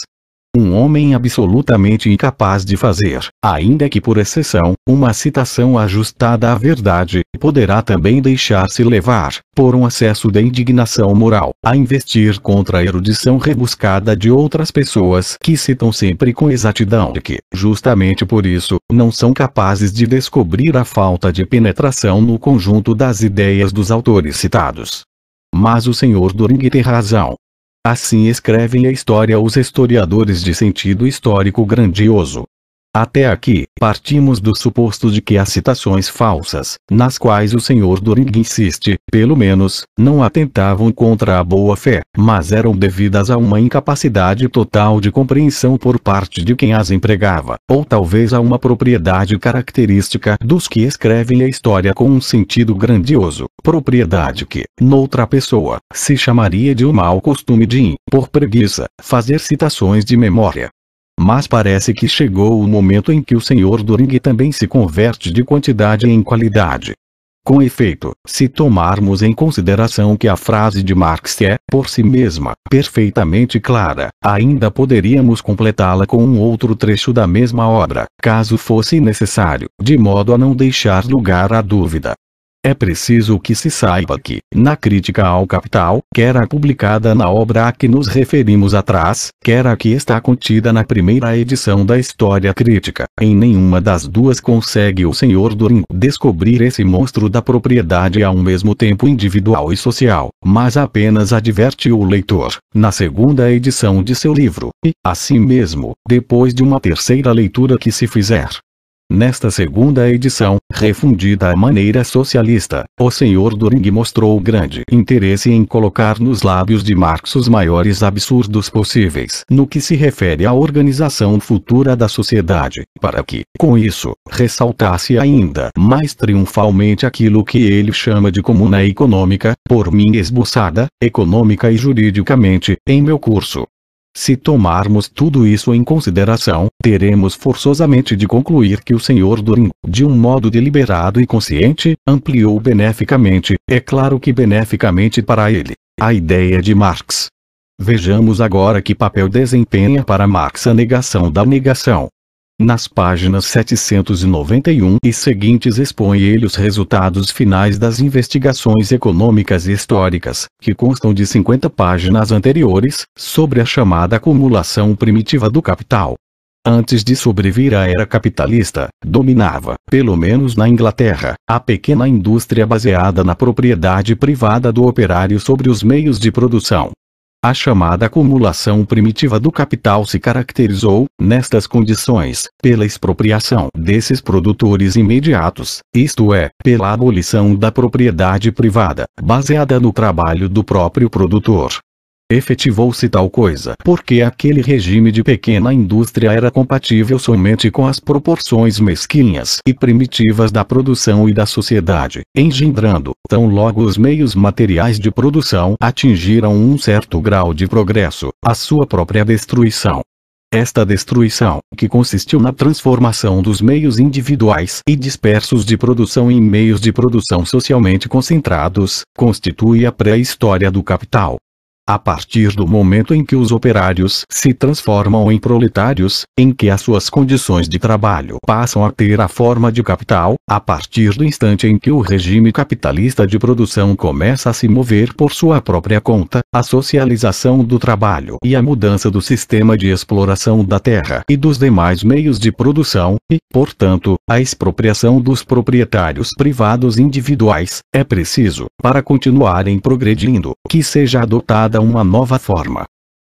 um homem absolutamente incapaz de fazer, ainda que por exceção, uma citação ajustada à verdade, poderá também deixar-se levar, por um acesso de indignação moral, a investir contra a erudição rebuscada de outras pessoas que citam sempre com exatidão e que, justamente por isso, não são capazes de descobrir a falta de penetração no conjunto das ideias dos autores citados. Mas o senhor Doring tem razão. Assim escrevem a história os historiadores de sentido histórico grandioso. Até aqui, partimos do suposto de que as citações falsas, nas quais o senhor Doring insiste, pelo menos, não atentavam contra a boa-fé, mas eram devidas a uma incapacidade total de compreensão por parte de quem as empregava, ou talvez a uma propriedade característica dos que escrevem a história com um sentido grandioso, propriedade que, noutra pessoa, se chamaria de um mau costume de, por preguiça, fazer citações de memória, mas parece que chegou o momento em que o senhor Doring também se converte de quantidade em qualidade. Com efeito, se tomarmos em consideração que a frase de Marx é, por si mesma, perfeitamente clara, ainda poderíamos completá-la com um outro trecho da mesma obra, caso fosse necessário, de modo a não deixar lugar à dúvida. É preciso que se saiba que, na crítica ao capital, quer a publicada na obra a que nos referimos atrás, quer a que está contida na primeira edição da História Crítica, em nenhuma das duas consegue o senhor Durin descobrir esse monstro da propriedade ao mesmo tempo individual e social, mas apenas adverte o leitor, na segunda edição de seu livro, e, assim mesmo, depois de uma terceira leitura que se fizer, Nesta segunda edição, refundida à maneira socialista, o senhor Doring mostrou grande interesse em colocar nos lábios de Marx os maiores absurdos possíveis no que se refere à organização futura da sociedade, para que, com isso, ressaltasse ainda mais triunfalmente aquilo que ele chama de comuna econômica, por mim esboçada, econômica e juridicamente, em meu curso se tomarmos tudo isso em consideração, teremos forçosamente de concluir que o senhor Doring, de um modo deliberado e consciente, ampliou beneficamente, é claro que beneficamente para ele, a ideia de Marx. Vejamos agora que papel desempenha para Marx a negação da negação, nas páginas 791 e seguintes expõe ele os resultados finais das investigações econômicas e históricas, que constam de 50 páginas anteriores, sobre a chamada acumulação primitiva do capital. Antes de sobrevir à era capitalista, dominava, pelo menos na Inglaterra, a pequena indústria baseada na propriedade privada do operário sobre os meios de produção, a chamada acumulação primitiva do capital se caracterizou, nestas condições, pela expropriação desses produtores imediatos, isto é, pela abolição da propriedade privada, baseada no trabalho do próprio produtor, efetivou-se tal coisa porque aquele regime de pequena indústria era compatível somente com as proporções mesquinhas e primitivas da produção e da sociedade, engendrando, tão logo os meios materiais de produção atingiram um certo grau de progresso, a sua própria destruição. Esta destruição, que consistiu na transformação dos meios individuais e dispersos de produção em meios de produção socialmente concentrados, constitui a pré-história do capital. A partir do momento em que os operários se transformam em proletários, em que as suas condições de trabalho passam a ter a forma de capital, a partir do instante em que o regime capitalista de produção começa a se mover por sua própria conta, a socialização do trabalho e a mudança do sistema de exploração da terra e dos demais meios de produção, e, portanto, a expropriação dos proprietários privados individuais, é preciso, para continuarem progredindo, que seja adotado criada uma nova forma.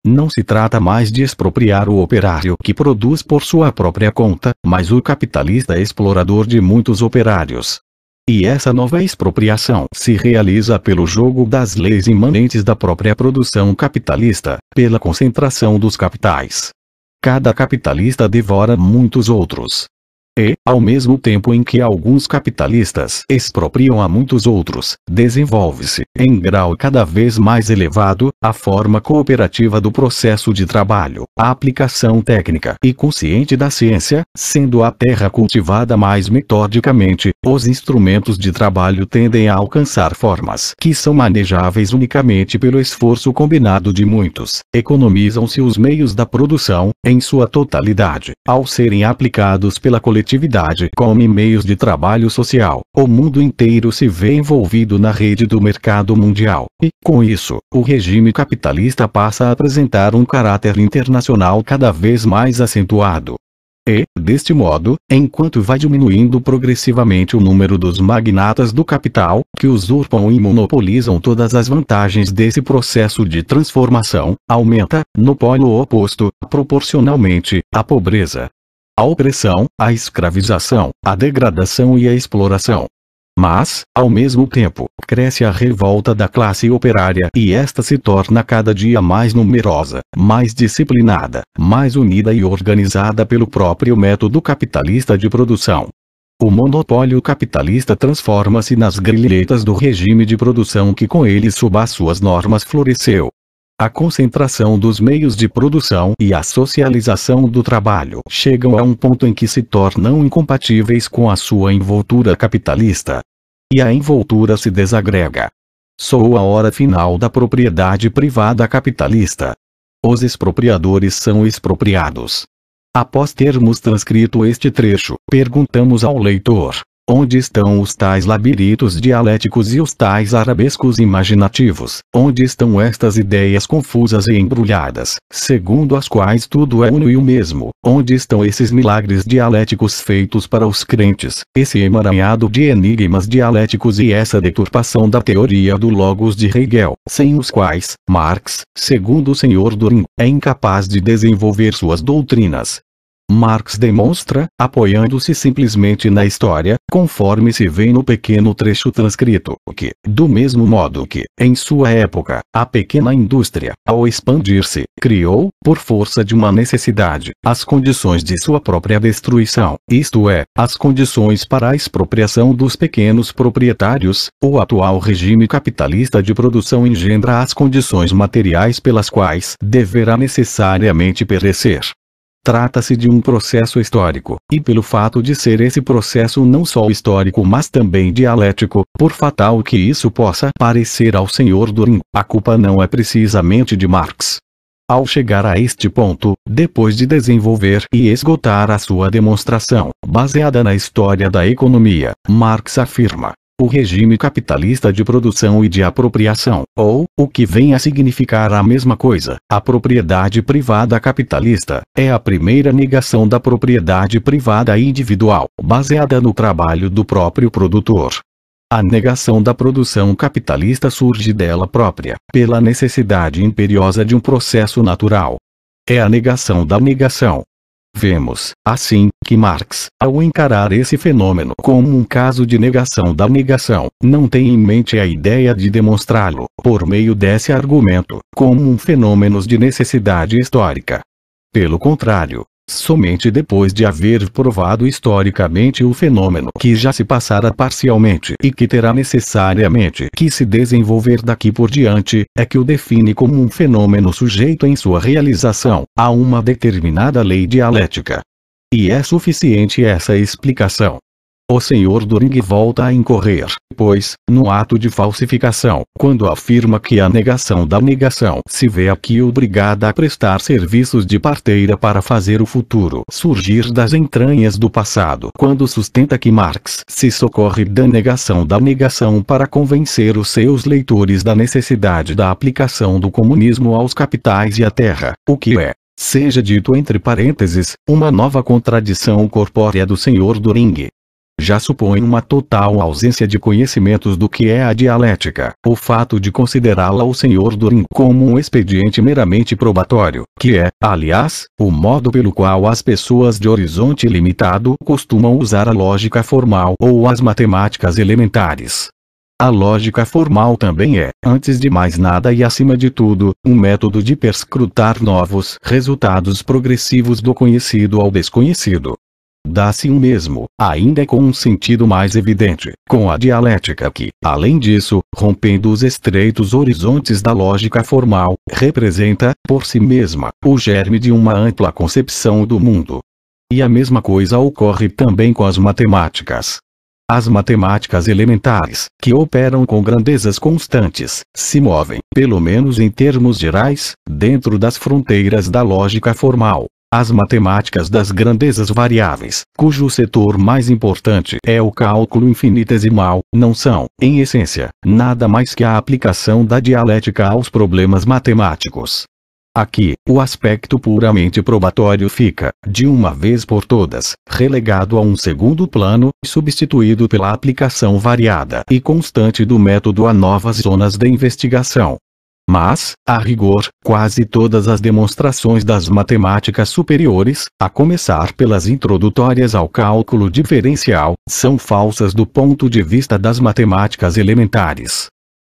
Não se trata mais de expropriar o operário que produz por sua própria conta, mas o capitalista explorador de muitos operários. E essa nova expropriação se realiza pelo jogo das leis imanentes da própria produção capitalista, pela concentração dos capitais. Cada capitalista devora muitos outros. E, ao mesmo tempo em que alguns capitalistas expropriam a muitos outros, desenvolve-se, em grau cada vez mais elevado, a forma cooperativa do processo de trabalho, a aplicação técnica e consciente da ciência, sendo a terra cultivada mais metodicamente, os instrumentos de trabalho tendem a alcançar formas que são manejáveis unicamente pelo esforço combinado de muitos, economizam-se os meios da produção, em sua totalidade, ao serem aplicados pela coletividade coletividade come meios de trabalho social. O mundo inteiro se vê envolvido na rede do mercado mundial, e, com isso, o regime capitalista passa a apresentar um caráter internacional cada vez mais acentuado. E, deste modo, enquanto vai diminuindo progressivamente o número dos magnatas do capital, que usurpam e monopolizam todas as vantagens desse processo de transformação, aumenta, no polo oposto, proporcionalmente, a pobreza, a opressão, a escravização, a degradação e a exploração. Mas, ao mesmo tempo, cresce a revolta da classe operária e esta se torna cada dia mais numerosa, mais disciplinada, mais unida e organizada pelo próprio método capitalista de produção. O monopólio capitalista transforma-se nas grilhetas do regime de produção que com ele sob as suas normas floresceu, a concentração dos meios de produção e a socialização do trabalho chegam a um ponto em que se tornam incompatíveis com a sua envoltura capitalista. E a envoltura se desagrega. Sou a hora final da propriedade privada capitalista. Os expropriadores são expropriados. Após termos transcrito este trecho, perguntamos ao leitor: Onde estão os tais labirintos dialéticos e os tais arabescos imaginativos? Onde estão estas ideias confusas e embrulhadas, segundo as quais tudo é uno e o mesmo? Onde estão esses milagres dialéticos feitos para os crentes, esse emaranhado de enigmas dialéticos e essa deturpação da teoria do Logos de Hegel, sem os quais, Marx, segundo o senhor Durin, é incapaz de desenvolver suas doutrinas, Marx demonstra, apoiando-se simplesmente na história, conforme se vê no pequeno trecho transcrito, que, do mesmo modo que, em sua época, a pequena indústria, ao expandir-se, criou, por força de uma necessidade, as condições de sua própria destruição, isto é, as condições para a expropriação dos pequenos proprietários, o atual regime capitalista de produção engendra as condições materiais pelas quais deverá necessariamente perecer. Trata-se de um processo histórico, e pelo fato de ser esse processo não só histórico mas também dialético, por fatal que isso possa parecer ao senhor Durin, a culpa não é precisamente de Marx. Ao chegar a este ponto, depois de desenvolver e esgotar a sua demonstração, baseada na história da economia, Marx afirma, o regime capitalista de produção e de apropriação, ou, o que vem a significar a mesma coisa, a propriedade privada capitalista, é a primeira negação da propriedade privada individual, baseada no trabalho do próprio produtor. A negação da produção capitalista surge dela própria, pela necessidade imperiosa de um processo natural. É a negação da negação, Vemos, assim, que Marx, ao encarar esse fenômeno como um caso de negação da negação, não tem em mente a ideia de demonstrá-lo, por meio desse argumento, como um fenômeno de necessidade histórica. Pelo contrário, somente depois de haver provado historicamente o fenômeno que já se passara parcialmente e que terá necessariamente que se desenvolver daqui por diante, é que o define como um fenômeno sujeito em sua realização a uma determinada lei dialética. E é suficiente essa explicação, o senhor Doring volta a incorrer, pois, no ato de falsificação, quando afirma que a negação da negação se vê aqui obrigada a prestar serviços de parteira para fazer o futuro surgir das entranhas do passado, quando sustenta que Marx se socorre da negação da negação para convencer os seus leitores da necessidade da aplicação do comunismo aos capitais e à terra, o que é, Seja dito entre parênteses, uma nova contradição corpórea do senhor Doring, já supõe uma total ausência de conhecimentos do que é a dialética. O fato de considerá-la o senhor Doring como um expediente meramente probatório, que é, aliás, o modo pelo qual as pessoas de horizonte limitado costumam usar a lógica formal ou as matemáticas elementares. A lógica formal também é, antes de mais nada e acima de tudo, um método de perscrutar novos resultados progressivos do conhecido ao desconhecido dá-se o mesmo, ainda é com um sentido mais evidente, com a dialética que, além disso, rompendo os estreitos horizontes da lógica formal, representa, por si mesma, o germe de uma ampla concepção do mundo. E a mesma coisa ocorre também com as matemáticas. As matemáticas elementares, que operam com grandezas constantes, se movem, pelo menos em termos gerais, dentro das fronteiras da lógica formal, as matemáticas das grandezas variáveis, cujo setor mais importante é o cálculo infinitesimal, não são, em essência, nada mais que a aplicação da dialética aos problemas matemáticos. Aqui, o aspecto puramente probatório fica, de uma vez por todas, relegado a um segundo plano, substituído pela aplicação variada e constante do método a novas zonas de investigação, mas, a rigor, quase todas as demonstrações das matemáticas superiores, a começar pelas introdutórias ao cálculo diferencial, são falsas do ponto de vista das matemáticas elementares.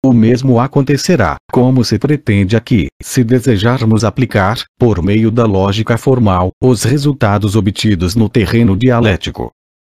O mesmo acontecerá, como se pretende aqui, se desejarmos aplicar, por meio da lógica formal, os resultados obtidos no terreno dialético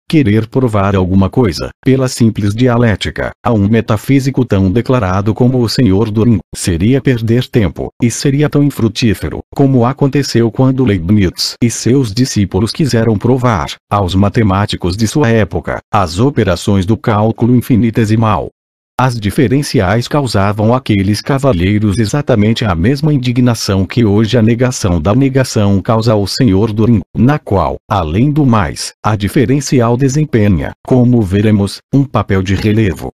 querer provar alguma coisa, pela simples dialética, a um metafísico tão declarado como o senhor Turing, seria perder tempo, e seria tão infrutífero, como aconteceu quando Leibniz e seus discípulos quiseram provar, aos matemáticos de sua época, as operações do cálculo infinitesimal. As diferenciais causavam àqueles cavalheiros exatamente a mesma indignação que hoje a negação da negação causa ao senhor Durin, na qual, além do mais, a diferencial desempenha, como veremos, um papel de relevo.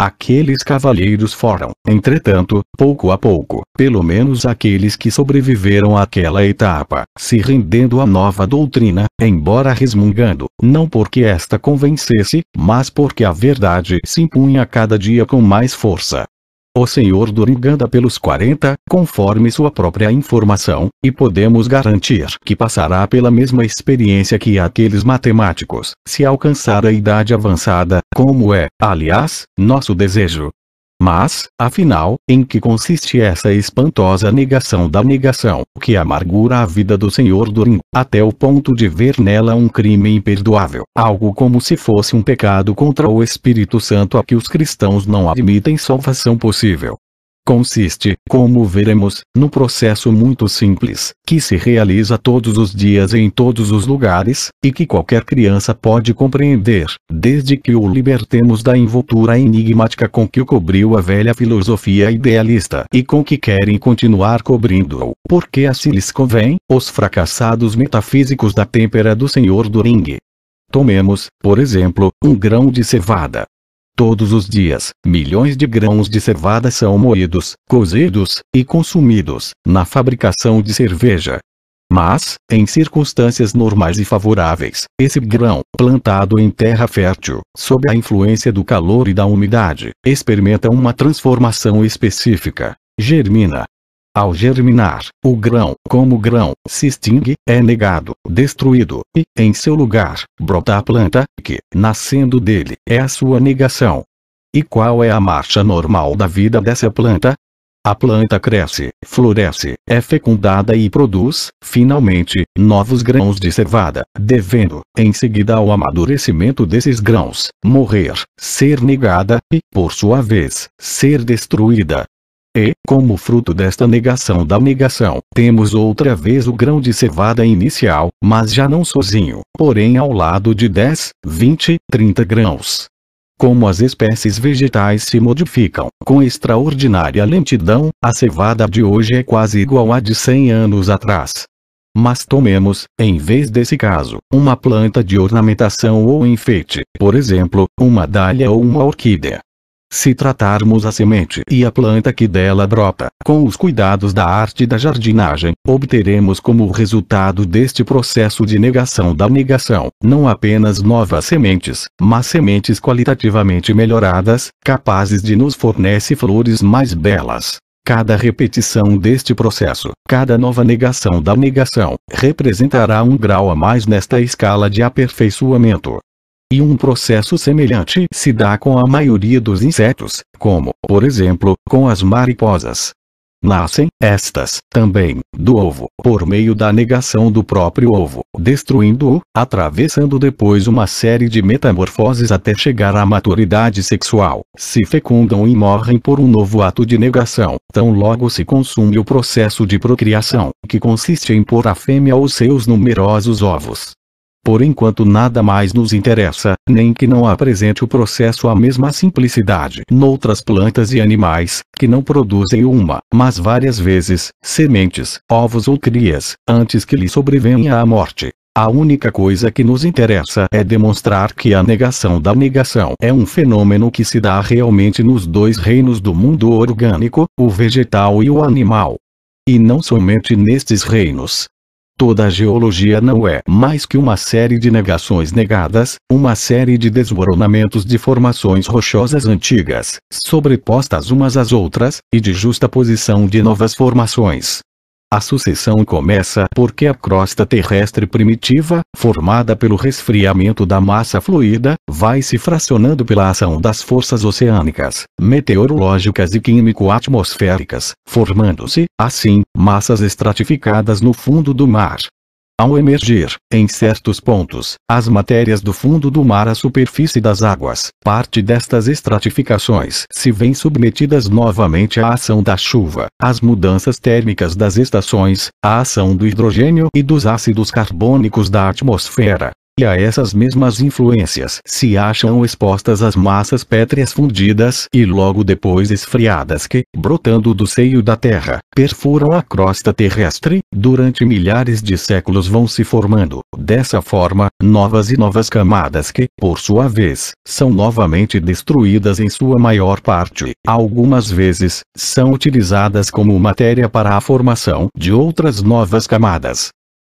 Aqueles cavaleiros foram, entretanto, pouco a pouco, pelo menos aqueles que sobreviveram àquela etapa, se rendendo à nova doutrina, embora resmungando, não porque esta convencesse, mas porque a verdade se impunha cada dia com mais força o senhor Duriganda pelos 40, conforme sua própria informação, e podemos garantir que passará pela mesma experiência que aqueles matemáticos, se alcançar a idade avançada, como é, aliás, nosso desejo. Mas, afinal, em que consiste essa espantosa negação da negação, que amargura a vida do senhor Durin, até o ponto de ver nela um crime imperdoável, algo como se fosse um pecado contra o Espírito Santo a que os cristãos não admitem salvação possível? consiste, como veremos, no processo muito simples, que se realiza todos os dias em todos os lugares, e que qualquer criança pode compreender, desde que o libertemos da envoltura enigmática com que o cobriu a velha filosofia idealista e com que querem continuar cobrindo-o, porque assim lhes convém, os fracassados metafísicos da têmpera do Senhor do Ringue. Tomemos, por exemplo, um grão de cevada. Todos os dias, milhões de grãos de cevada são moídos, cozidos e consumidos na fabricação de cerveja. Mas, em circunstâncias normais e favoráveis, esse grão, plantado em terra fértil, sob a influência do calor e da umidade, experimenta uma transformação específica. Germina, ao germinar, o grão, como grão, se extingue, é negado, destruído, e, em seu lugar, brota a planta, que, nascendo dele, é a sua negação. E qual é a marcha normal da vida dessa planta? A planta cresce, floresce, é fecundada e produz, finalmente, novos grãos de cevada, devendo, em seguida ao amadurecimento desses grãos, morrer, ser negada e, por sua vez, ser destruída. E, como fruto desta negação da negação, temos outra vez o grão de cevada inicial, mas já não sozinho, porém ao lado de 10, 20, 30 grãos. Como as espécies vegetais se modificam com extraordinária lentidão, a cevada de hoje é quase igual à de 100 anos atrás. Mas tomemos, em vez desse caso, uma planta de ornamentação ou enfeite, por exemplo, uma dália ou uma orquídea se tratarmos a semente e a planta que dela brota, com os cuidados da arte da jardinagem, obteremos como resultado deste processo de negação da negação, não apenas novas sementes, mas sementes qualitativamente melhoradas, capazes de nos fornecer flores mais belas. Cada repetição deste processo, cada nova negação da negação, representará um grau a mais nesta escala de aperfeiçoamento. E um processo semelhante se dá com a maioria dos insetos, como, por exemplo, com as mariposas. Nascem, estas, também, do ovo, por meio da negação do próprio ovo, destruindo-o, atravessando depois uma série de metamorfoses até chegar à maturidade sexual, se fecundam e morrem por um novo ato de negação, tão logo se consume o processo de procriação, que consiste em pôr a fêmea ou seus numerosos ovos, por enquanto nada mais nos interessa, nem que não apresente o processo a mesma simplicidade. Noutras plantas e animais, que não produzem uma, mas várias vezes, sementes, ovos ou crias, antes que lhe sobrevenha a morte. A única coisa que nos interessa é demonstrar que a negação da negação é um fenômeno que se dá realmente nos dois reinos do mundo orgânico, o vegetal e o animal. E não somente nestes reinos, Toda a geologia não é mais que uma série de negações negadas, uma série de desmoronamentos de formações rochosas antigas, sobrepostas umas às outras, e de justaposição de novas formações. A sucessão começa porque a crosta terrestre primitiva, formada pelo resfriamento da massa fluida, vai se fracionando pela ação das forças oceânicas, meteorológicas e químico-atmosféricas, formando-se, assim, massas estratificadas no fundo do mar. Ao emergir, em certos pontos, as matérias do fundo do mar à superfície das águas, parte destas estratificações se vêm submetidas novamente à ação da chuva, às mudanças térmicas das estações, à ação do hidrogênio e dos ácidos carbônicos da atmosfera, a essas mesmas influências se acham expostas as massas pétreas fundidas e logo depois esfriadas que, brotando do seio da Terra, perfuram a crosta terrestre, durante milhares de séculos vão se formando, dessa forma, novas e novas camadas que, por sua vez, são novamente destruídas em sua maior parte. Algumas vezes, são utilizadas como matéria para a formação de outras novas camadas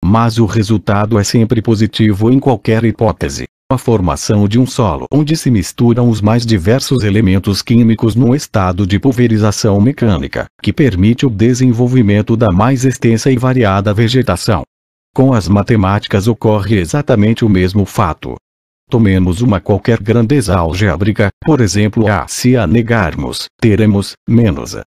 mas o resultado é sempre positivo em qualquer hipótese. A formação de um solo onde se misturam os mais diversos elementos químicos num estado de pulverização mecânica, que permite o desenvolvimento da mais extensa e variada vegetação. Com as matemáticas ocorre exatamente o mesmo fato. Tomemos uma qualquer grandeza algébrica, por exemplo a se a negarmos, teremos, menos a,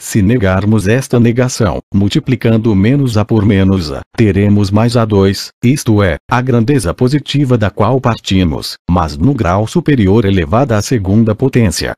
se negarmos esta negação, multiplicando menos A por menos A, teremos mais A2, isto é, a grandeza positiva da qual partimos, mas no grau superior elevada à segunda potência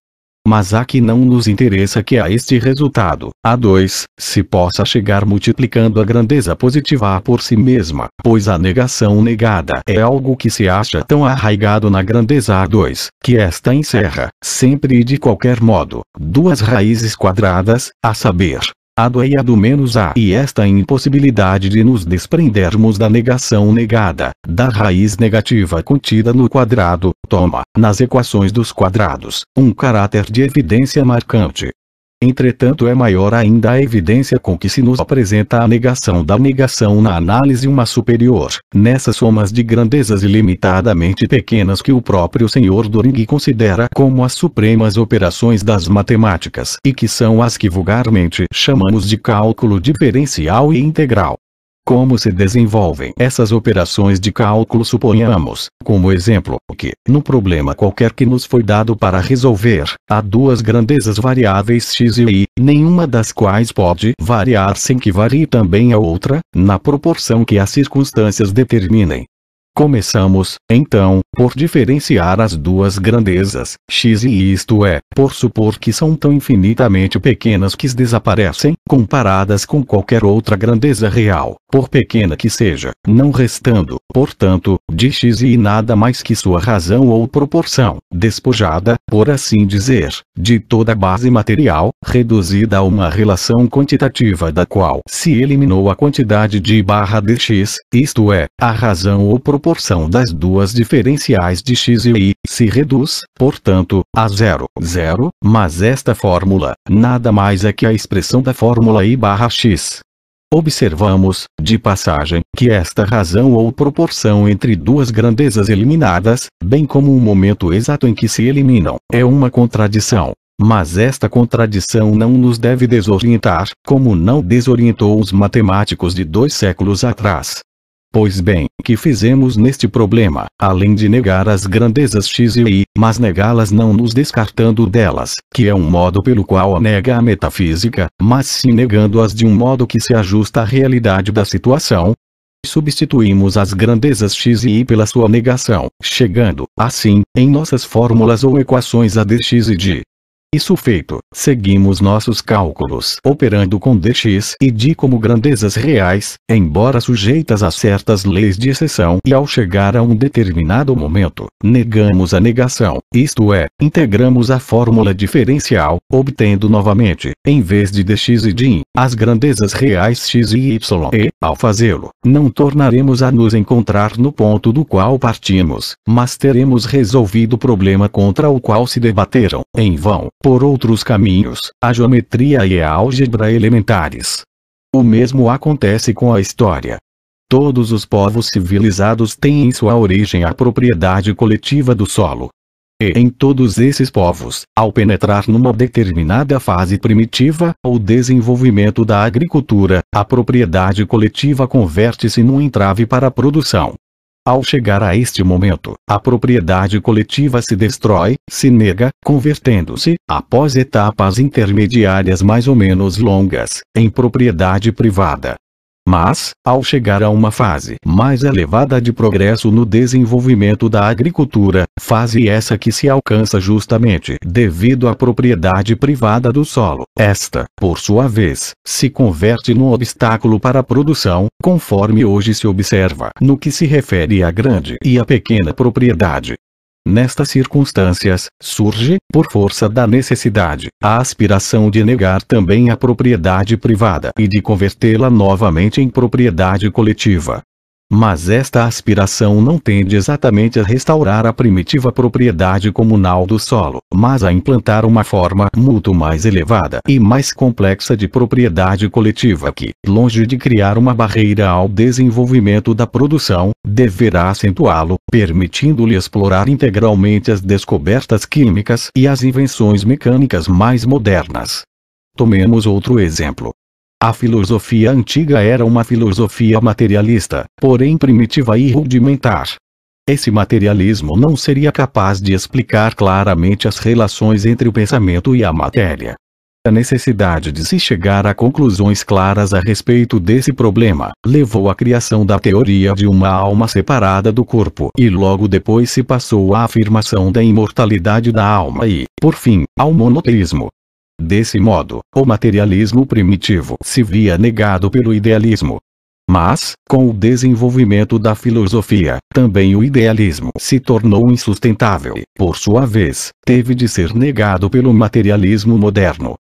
mas aqui não nos interessa que a este resultado, A2, se possa chegar multiplicando a grandeza positiva por si mesma, pois a negação negada é algo que se acha tão arraigado na grandeza A2, que esta encerra, sempre e de qualquer modo, duas raízes quadradas, a saber, a do E e a do menos A. E esta impossibilidade de nos desprendermos da negação negada, da raiz negativa contida no quadrado, toma, nas equações dos quadrados, um caráter de evidência marcante, Entretanto é maior ainda a evidência com que se nos apresenta a negação da negação na análise uma superior, nessas somas de grandezas ilimitadamente pequenas que o próprio senhor Doring considera como as supremas operações das matemáticas e que são as que vulgarmente chamamos de cálculo diferencial e integral. Como se desenvolvem essas operações de cálculo? Suponhamos, como exemplo, que, no problema qualquer que nos foi dado para resolver, há duas grandezas variáveis x e y, nenhuma das quais pode variar sem que varie também a outra, na proporção que as circunstâncias determinem. Começamos, então, por diferenciar as duas grandezas, x e isto é, por supor que são tão infinitamente pequenas que desaparecem, comparadas com qualquer outra grandeza real, por pequena que seja, não restando, portanto, de x e nada mais que sua razão ou proporção, despojada, por assim dizer, de toda base material, reduzida a uma relação quantitativa da qual se eliminou a quantidade de barra de x, isto é, a razão ou proporção proporção das duas diferenciais de x e y se reduz, portanto, a zero. zero mas esta fórmula, nada mais é que a expressão da fórmula i barra x. Observamos, de passagem, que esta razão ou proporção entre duas grandezas eliminadas, bem como o momento exato em que se eliminam, é uma contradição. Mas esta contradição não nos deve desorientar, como não desorientou os matemáticos de dois séculos atrás. Pois bem, que fizemos neste problema, além de negar as grandezas x e y, mas negá-las não nos descartando delas, que é um modo pelo qual nega a metafísica, mas sim negando-as de um modo que se ajusta à realidade da situação, substituímos as grandezas x e y pela sua negação, chegando, assim, em nossas fórmulas ou equações a dx e de isso feito, seguimos nossos cálculos operando com dx e d como grandezas reais, embora sujeitas a certas leis de exceção e ao chegar a um determinado momento, negamos a negação, isto é, integramos a fórmula diferencial, obtendo novamente, em vez de dx e d, as grandezas reais x e y e, ao fazê-lo, não tornaremos a nos encontrar no ponto do qual partimos, mas teremos resolvido o problema contra o qual se debateram, em vão por outros caminhos, a geometria e a álgebra elementares. O mesmo acontece com a história. Todos os povos civilizados têm em sua origem a propriedade coletiva do solo. E em todos esses povos, ao penetrar numa determinada fase primitiva, o desenvolvimento da agricultura, a propriedade coletiva converte-se num entrave para a produção. Ao chegar a este momento, a propriedade coletiva se destrói, se nega, convertendo-se, após etapas intermediárias mais ou menos longas, em propriedade privada. Mas, ao chegar a uma fase mais elevada de progresso no desenvolvimento da agricultura, fase essa que se alcança justamente devido à propriedade privada do solo. Esta, por sua vez, se converte num obstáculo para a produção, conforme hoje se observa no que se refere à grande e à pequena propriedade. Nestas circunstâncias, surge, por força da necessidade, a aspiração de negar também a propriedade privada e de convertê-la novamente em propriedade coletiva, mas esta aspiração não tende exatamente a restaurar a primitiva propriedade comunal do solo, mas a implantar uma forma muito mais elevada e mais complexa de propriedade coletiva que, longe de criar uma barreira ao desenvolvimento da produção, deverá acentuá-lo, permitindo-lhe explorar integralmente as descobertas químicas e as invenções mecânicas mais modernas. Tomemos outro exemplo. A filosofia antiga era uma filosofia materialista, porém primitiva e rudimentar. Esse materialismo não seria capaz de explicar claramente as relações entre o pensamento e a matéria. A necessidade de se chegar a conclusões claras a respeito desse problema levou à criação da teoria de uma alma separada do corpo e logo depois se passou à afirmação da imortalidade da alma e, por fim, ao monoteísmo. Desse modo, o materialismo primitivo se via negado pelo idealismo. Mas, com o desenvolvimento da filosofia, também o idealismo se tornou insustentável e, por sua vez, teve de ser negado pelo materialismo moderno.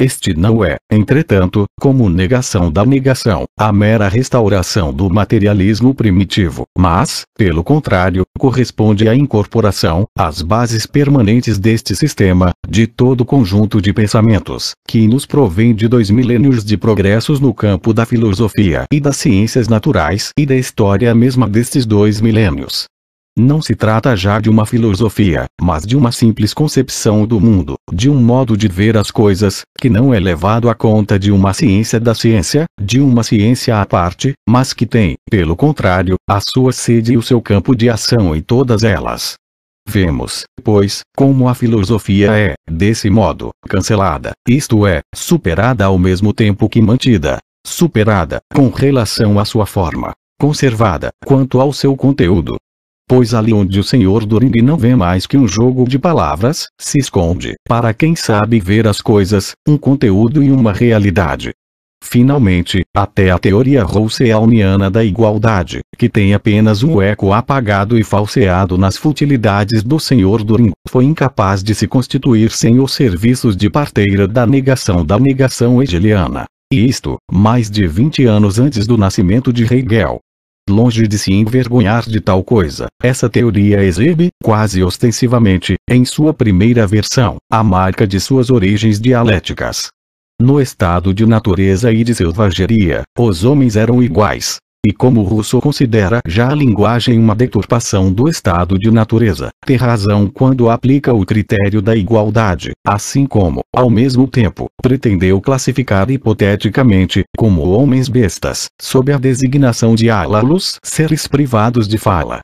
Este não é, entretanto, como negação da negação, a mera restauração do materialismo primitivo, mas, pelo contrário, corresponde à incorporação, às bases permanentes deste sistema, de todo o conjunto de pensamentos, que nos provém de dois milênios de progressos no campo da filosofia e das ciências naturais e da história mesma destes dois milênios. Não se trata já de uma filosofia, mas de uma simples concepção do mundo, de um modo de ver as coisas, que não é levado à conta de uma ciência da ciência, de uma ciência à parte, mas que tem, pelo contrário, a sua sede e o seu campo de ação em todas elas. Vemos, pois, como a filosofia é, desse modo, cancelada, isto é, superada ao mesmo tempo que mantida. Superada, com relação à sua forma, conservada, quanto ao seu conteúdo, pois ali onde o senhor Doring não vê mais que um jogo de palavras, se esconde, para quem sabe ver as coisas, um conteúdo e uma realidade. Finalmente, até a teoria rousseauiana da igualdade, que tem apenas um eco apagado e falseado nas futilidades do senhor Doring, foi incapaz de se constituir sem os serviços de parteira da negação da negação hegeliana. E isto, mais de 20 anos antes do nascimento de Hegel, longe de se envergonhar de tal coisa. Essa teoria exibe, quase ostensivamente, em sua primeira versão, a marca de suas origens dialéticas. No estado de natureza e de selvageria, os homens eram iguais, e como Rousseau considera já a linguagem uma deturpação do estado de natureza, tem razão quando aplica o critério da igualdade, assim como, ao mesmo tempo, pretendeu classificar hipoteticamente, como homens bestas, sob a designação de álalos seres privados de fala.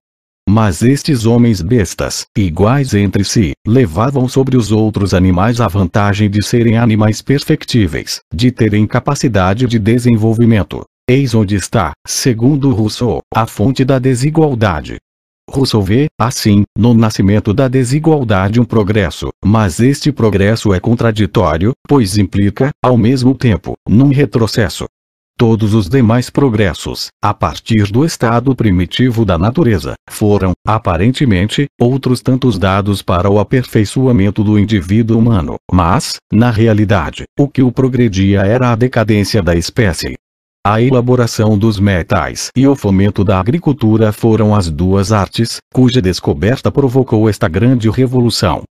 Mas estes homens bestas, iguais entre si, levavam sobre os outros animais a vantagem de serem animais perfectíveis, de terem capacidade de desenvolvimento, Eis onde está, segundo Rousseau, a fonte da desigualdade. Rousseau vê, assim, no nascimento da desigualdade um progresso, mas este progresso é contraditório, pois implica, ao mesmo tempo, num retrocesso. Todos os demais progressos, a partir do estado primitivo da natureza, foram, aparentemente, outros tantos dados para o aperfeiçoamento do indivíduo humano, mas, na realidade, o que o progredia era a decadência da espécie. A elaboração dos metais e o fomento da agricultura foram as duas artes, cuja descoberta provocou esta grande revolução.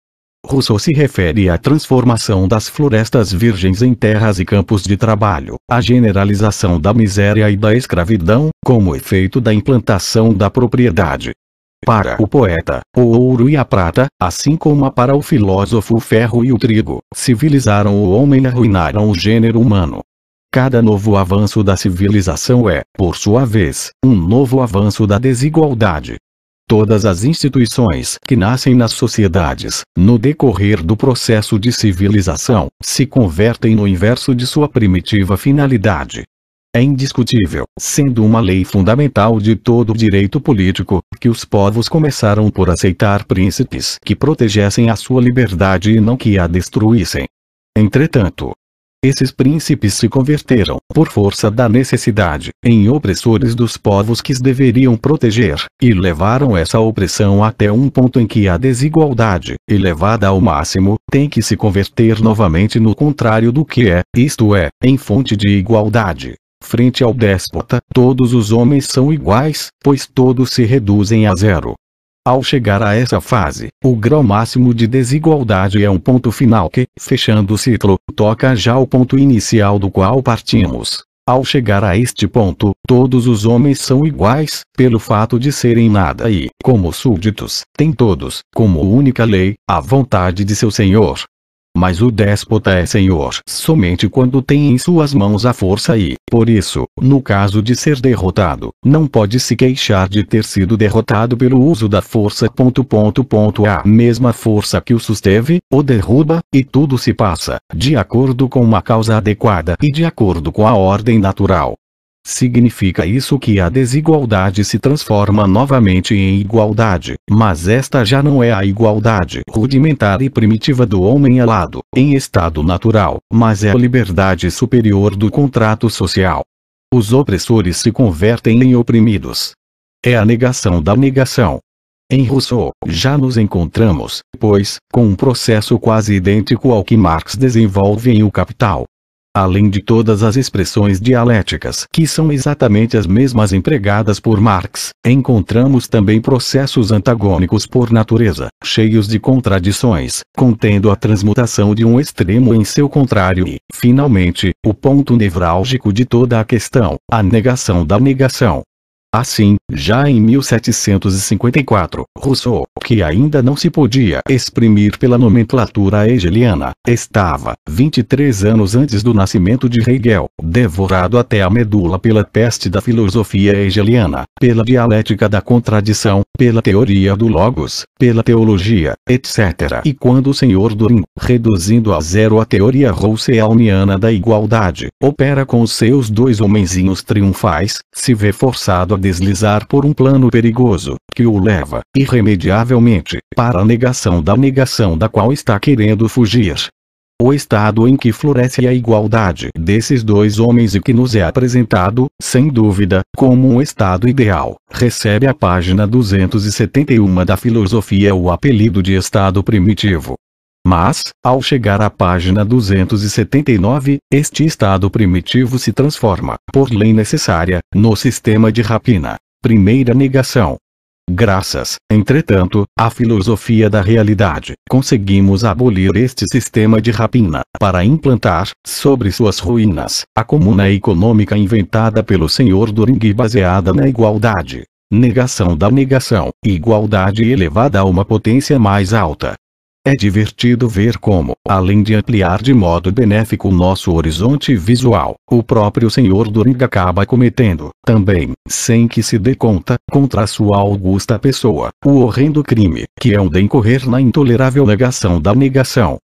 Rousseau se refere à transformação das florestas virgens em terras e campos de trabalho, à generalização da miséria e da escravidão, como efeito da implantação da propriedade. Para o poeta, o ouro e a prata, assim como para o filósofo o ferro e o trigo, civilizaram o homem e arruinaram o gênero humano. Cada novo avanço da civilização é, por sua vez, um novo avanço da desigualdade. Todas as instituições que nascem nas sociedades, no decorrer do processo de civilização, se convertem no inverso de sua primitiva finalidade. É indiscutível, sendo uma lei fundamental de todo direito político, que os povos começaram por aceitar príncipes que protegessem a sua liberdade e não que a destruíssem. Entretanto, esses príncipes se converteram, por força da necessidade, em opressores dos povos que os deveriam proteger, e levaram essa opressão até um ponto em que a desigualdade, elevada ao máximo, tem que se converter novamente no contrário do que é, isto é, em fonte de igualdade. Frente ao déspota, todos os homens são iguais, pois todos se reduzem a zero. Ao chegar a essa fase, o grau máximo de desigualdade é um ponto final que, fechando o ciclo, toca já o ponto inicial do qual partimos. Ao chegar a este ponto, todos os homens são iguais, pelo fato de serem nada e, como súditos, têm todos, como única lei, a vontade de seu senhor. Mas o déspota é senhor somente quando tem em suas mãos a força e, por isso, no caso de ser derrotado, não pode se queixar de ter sido derrotado pelo uso da força. Ponto, ponto, ponto, a mesma força que o susteve, o derruba, e tudo se passa, de acordo com uma causa adequada e de acordo com a ordem natural. Significa isso que a desigualdade se transforma novamente em igualdade, mas esta já não é a igualdade rudimentar e primitiva do homem alado, em estado natural, mas é a liberdade superior do contrato social. Os opressores se convertem em oprimidos. É a negação da negação. Em Rousseau, já nos encontramos, pois, com um processo quase idêntico ao que Marx desenvolve em O Capital além de todas as expressões dialéticas que são exatamente as mesmas empregadas por Marx, encontramos também processos antagônicos por natureza, cheios de contradições, contendo a transmutação de um extremo em seu contrário e, finalmente, o ponto nevrálgico de toda a questão, a negação da negação. Assim, já em 1754, Rousseau, que ainda não se podia exprimir pela nomenclatura hegeliana, estava, 23 anos antes do nascimento de Hegel, devorado até a medula pela peste da filosofia hegeliana, pela dialética da contradição, pela teoria do logos, pela teologia, etc. E quando o senhor Turing, reduzindo a zero a teoria rousseauiana da igualdade, opera com seus dois homenzinhos triunfais, se vê forçado a deslizar por um plano perigoso, que o leva, irremediavelmente, para a negação da negação da qual está querendo fugir. O estado em que floresce a igualdade desses dois homens e que nos é apresentado, sem dúvida, como um estado ideal, recebe a página 271 da filosofia o apelido de estado primitivo. Mas, ao chegar à página 279, este estado primitivo se transforma, por lei necessária, no sistema de rapina. Primeira negação. Graças, entretanto, à filosofia da realidade, conseguimos abolir este sistema de rapina, para implantar, sobre suas ruínas, a comuna econômica inventada pelo senhor Doring baseada na igualdade. Negação da negação, igualdade elevada a uma potência mais alta, é divertido ver como, além de ampliar de modo benéfico o nosso horizonte visual, o próprio Senhor Doring acaba cometendo, também, sem que se dê conta, contra sua augusta pessoa, o horrendo crime, que é um decorrer na intolerável negação da negação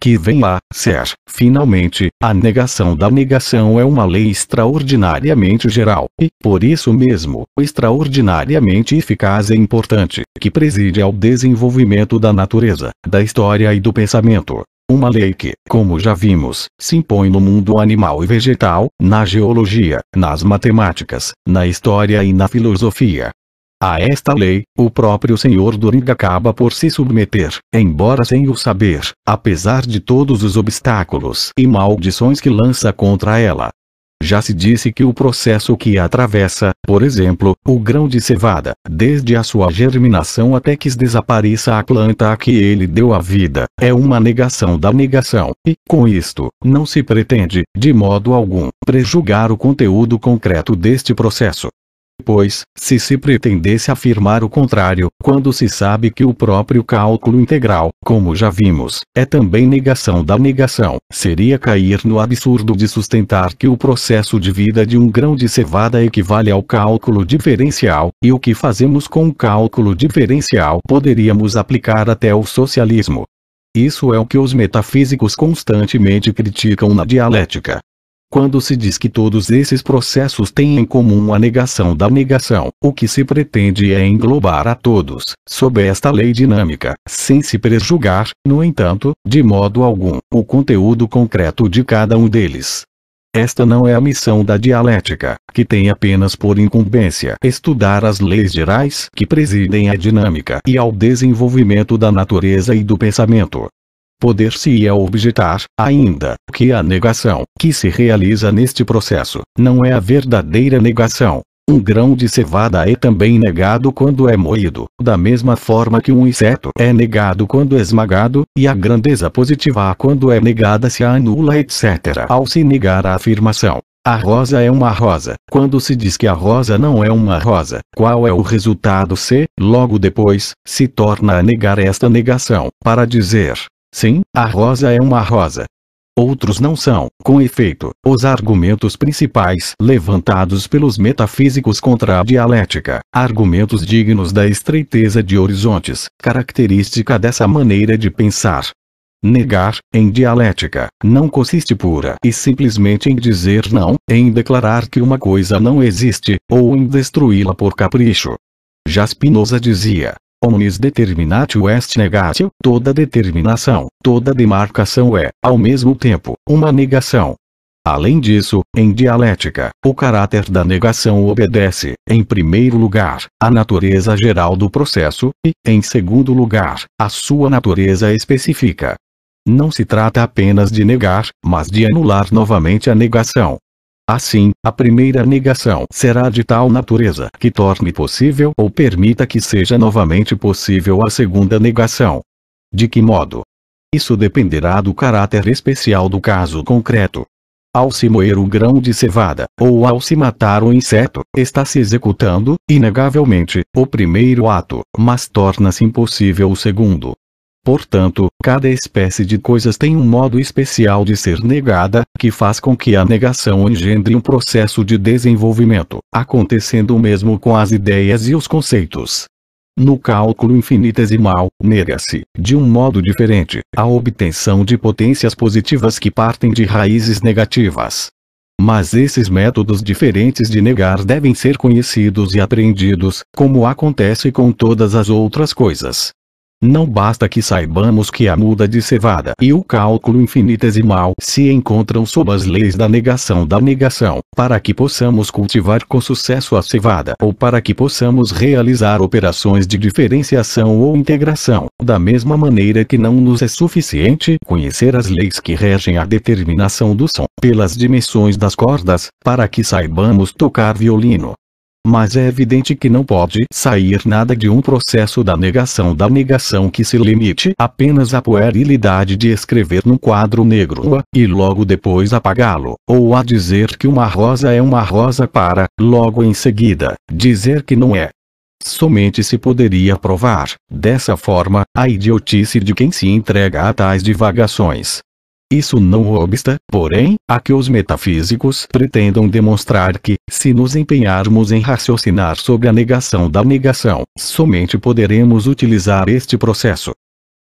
que vem a ser, finalmente, a negação da negação é uma lei extraordinariamente geral, e, por isso mesmo, extraordinariamente eficaz e importante, que preside ao desenvolvimento da natureza, da história e do pensamento. Uma lei que, como já vimos, se impõe no mundo animal e vegetal, na geologia, nas matemáticas, na história e na filosofia, a esta lei, o próprio senhor Doringa acaba por se submeter, embora sem o saber, apesar de todos os obstáculos e maldições que lança contra ela. Já se disse que o processo que atravessa, por exemplo, o grão de cevada, desde a sua germinação até que desapareça a planta a que ele deu a vida, é uma negação da negação, e, com isto, não se pretende, de modo algum, prejugar o conteúdo concreto deste processo pois, se se pretendesse afirmar o contrário, quando se sabe que o próprio cálculo integral, como já vimos, é também negação da negação, seria cair no absurdo de sustentar que o processo de vida de um grão de cevada equivale ao cálculo diferencial, e o que fazemos com o cálculo diferencial poderíamos aplicar até o socialismo. Isso é o que os metafísicos constantemente criticam na dialética. Quando se diz que todos esses processos têm em comum a negação da negação, o que se pretende é englobar a todos, sob esta lei dinâmica, sem se prejugar, no entanto, de modo algum, o conteúdo concreto de cada um deles. Esta não é a missão da dialética, que tem apenas por incumbência estudar as leis gerais que presidem à dinâmica e ao desenvolvimento da natureza e do pensamento. Poder-se-ia é objetar, ainda, que a negação que se realiza neste processo não é a verdadeira negação. Um grão de cevada é também negado quando é moído, da mesma forma que um inseto é negado quando esmagado, e a grandeza positiva quando é negada se anula etc. Ao se negar a afirmação, a rosa é uma rosa. Quando se diz que a rosa não é uma rosa, qual é o resultado se, logo depois, se torna a negar esta negação, para dizer, Sim, a rosa é uma rosa. Outros não são. Com efeito, os argumentos principais levantados pelos metafísicos contra a dialética, argumentos dignos da estreiteza de horizontes, característica dessa maneira de pensar. Negar, em dialética, não consiste pura e simplesmente em dizer não, em declarar que uma coisa não existe, ou em destruí-la por capricho. Já Spinoza dizia, Omnis determinatio est negatio, toda determinação, toda demarcação é, ao mesmo tempo, uma negação. Além disso, em dialética, o caráter da negação obedece, em primeiro lugar, à natureza geral do processo, e, em segundo lugar, à sua natureza específica. Não se trata apenas de negar, mas de anular novamente a negação. Assim, a primeira negação será de tal natureza que torne possível ou permita que seja novamente possível a segunda negação. De que modo? Isso dependerá do caráter especial do caso concreto. Ao se moer o grão de cevada, ou ao se matar o inseto, está se executando, inegavelmente, o primeiro ato, mas torna-se impossível o segundo. Portanto, cada espécie de coisas tem um modo especial de ser negada, que faz com que a negação engendre um processo de desenvolvimento, acontecendo o mesmo com as ideias e os conceitos. No cálculo infinitesimal, nega-se, de um modo diferente, a obtenção de potências positivas que partem de raízes negativas. Mas esses métodos diferentes de negar devem ser conhecidos e aprendidos, como acontece com todas as outras coisas. Não basta que saibamos que a muda de cevada e o cálculo infinitesimal se encontram sob as leis da negação da negação, para que possamos cultivar com sucesso a cevada ou para que possamos realizar operações de diferenciação ou integração, da mesma maneira que não nos é suficiente conhecer as leis que regem a determinação do som pelas dimensões das cordas, para que saibamos tocar violino, mas é evidente que não pode sair nada de um processo da negação da negação que se limite apenas à puerilidade de escrever num quadro negro e logo depois apagá-lo, ou a dizer que uma rosa é uma rosa para, logo em seguida, dizer que não é. Somente se poderia provar, dessa forma, a idiotice de quem se entrega a tais divagações. Isso não obsta, porém, a que os metafísicos pretendam demonstrar que, se nos empenharmos em raciocinar sobre a negação da negação, somente poderemos utilizar este processo.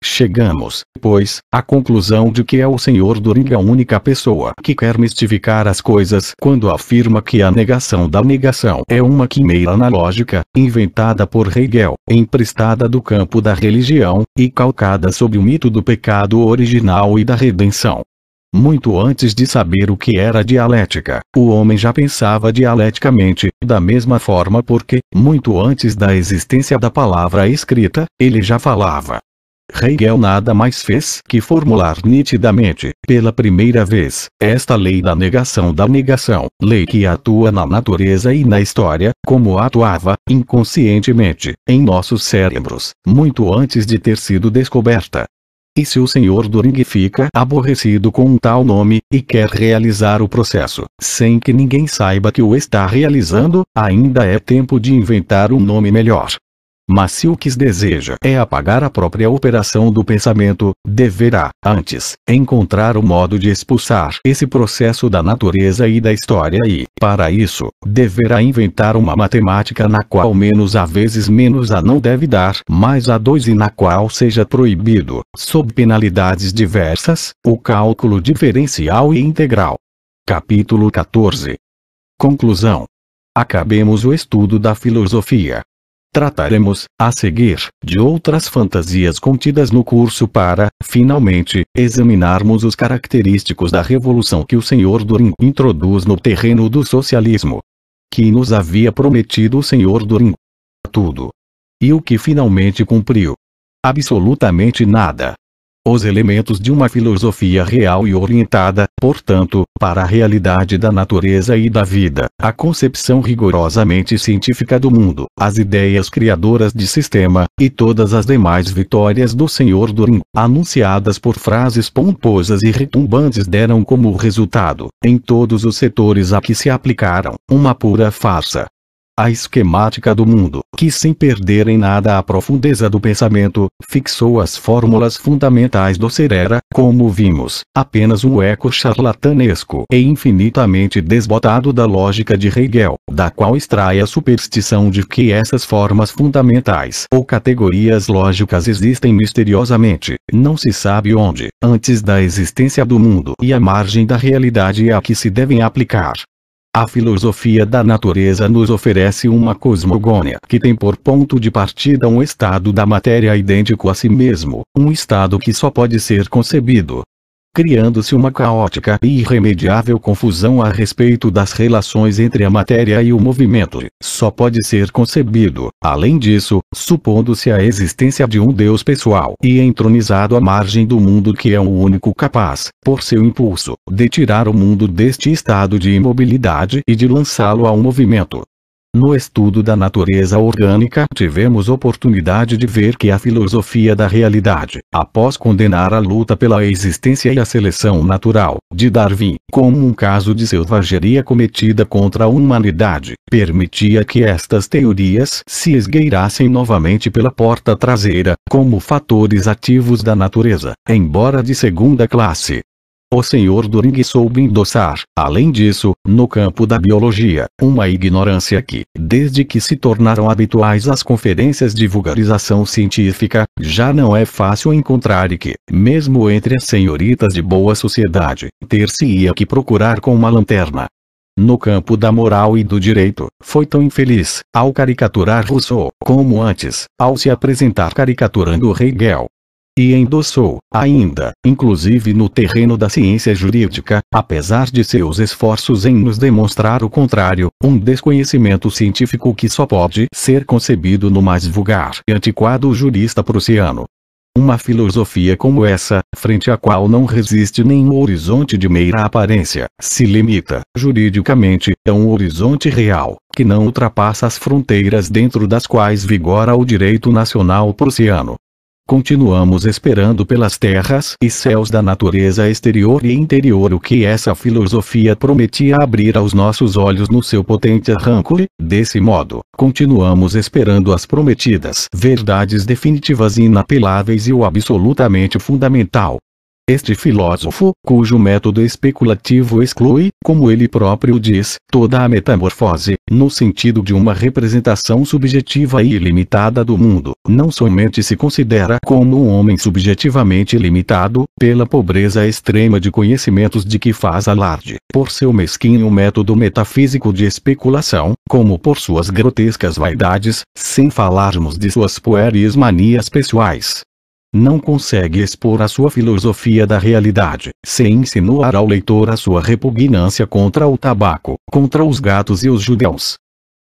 Chegamos, pois, à conclusão de que é o Senhor Doring a única pessoa que quer mistificar as coisas quando afirma que a negação da negação é uma quimeira analógica, inventada por Hegel, emprestada do campo da religião, e calcada sobre o mito do pecado original e da redenção. Muito antes de saber o que era dialética, o homem já pensava dialeticamente, da mesma forma porque, muito antes da existência da palavra escrita, ele já falava. Hegel nada mais fez que formular nitidamente, pela primeira vez, esta lei da negação da negação, lei que atua na natureza e na história, como atuava, inconscientemente, em nossos cérebros, muito antes de ter sido descoberta. E se o senhor Doring fica aborrecido com um tal nome, e quer realizar o processo, sem que ninguém saiba que o está realizando, ainda é tempo de inventar um nome melhor. Mas se o que deseja é apagar a própria operação do pensamento, deverá, antes, encontrar o modo de expulsar esse processo da natureza e da história e, para isso, deverá inventar uma matemática na qual menos a vezes menos a não deve dar mais a dois e na qual seja proibido, sob penalidades diversas, o cálculo diferencial e integral. Capítulo 14 Conclusão Acabemos o estudo da filosofia. Trataremos, a seguir, de outras fantasias contidas no curso para, finalmente, examinarmos os característicos da revolução que o senhor Dorin introduz no terreno do socialismo. Que nos havia prometido o senhor Dorin. Tudo. E o que finalmente cumpriu? Absolutamente nada os elementos de uma filosofia real e orientada, portanto, para a realidade da natureza e da vida, a concepção rigorosamente científica do mundo, as ideias criadoras de sistema, e todas as demais vitórias do Senhor Dorim, anunciadas por frases pomposas e retumbantes deram como resultado, em todos os setores a que se aplicaram, uma pura farsa a esquemática do mundo, que sem perder em nada a profundeza do pensamento, fixou as fórmulas fundamentais do ser era, como vimos, apenas um eco charlatanesco e infinitamente desbotado da lógica de Hegel, da qual extrai a superstição de que essas formas fundamentais ou categorias lógicas existem misteriosamente, não se sabe onde, antes da existência do mundo e à margem da realidade a que se devem aplicar. A filosofia da natureza nos oferece uma cosmogônia que tem por ponto de partida um estado da matéria idêntico a si mesmo, um estado que só pode ser concebido, criando-se uma caótica e irremediável confusão a respeito das relações entre a matéria e o movimento. Só pode ser concebido, além disso, supondo-se a existência de um Deus pessoal e entronizado à margem do mundo que é o único capaz, por seu impulso, de tirar o mundo deste estado de imobilidade e de lançá-lo ao movimento. No estudo da natureza orgânica tivemos oportunidade de ver que a filosofia da realidade, após condenar a luta pela existência e a seleção natural de Darwin como um caso de selvageria cometida contra a humanidade, permitia que estas teorias se esgueirassem novamente pela porta traseira, como fatores ativos da natureza, embora de segunda classe o senhor Turing soube endossar, além disso, no campo da biologia, uma ignorância que, desde que se tornaram habituais as conferências de vulgarização científica, já não é fácil encontrar e que, mesmo entre as senhoritas de boa sociedade, ter-se-ia que procurar com uma lanterna. No campo da moral e do direito, foi tão infeliz, ao caricaturar Rousseau, como antes, ao se apresentar caricaturando Hegel, e endossou, ainda, inclusive no terreno da ciência jurídica, apesar de seus esforços em nos demonstrar o contrário, um desconhecimento científico que só pode ser concebido no mais vulgar e antiquado jurista prussiano. Uma filosofia como essa, frente à qual não resiste nenhum horizonte de meira aparência, se limita, juridicamente, a um horizonte real, que não ultrapassa as fronteiras dentro das quais vigora o direito nacional prussiano. Continuamos esperando pelas terras e céus da natureza exterior e interior o que essa filosofia prometia abrir aos nossos olhos no seu potente arranco e, desse modo, continuamos esperando as prometidas verdades definitivas e inapeláveis e o absolutamente fundamental, este filósofo, cujo método especulativo exclui, como ele próprio diz, toda a metamorfose, no sentido de uma representação subjetiva e ilimitada do mundo, não somente se considera como um homem subjetivamente limitado, pela pobreza extrema de conhecimentos de que faz alarde, por seu mesquinho método metafísico de especulação, como por suas grotescas vaidades, sem falarmos de suas pueris manias pessoais, não consegue expor a sua filosofia da realidade, sem insinuar ao leitor a sua repugnância contra o tabaco, contra os gatos e os judeus.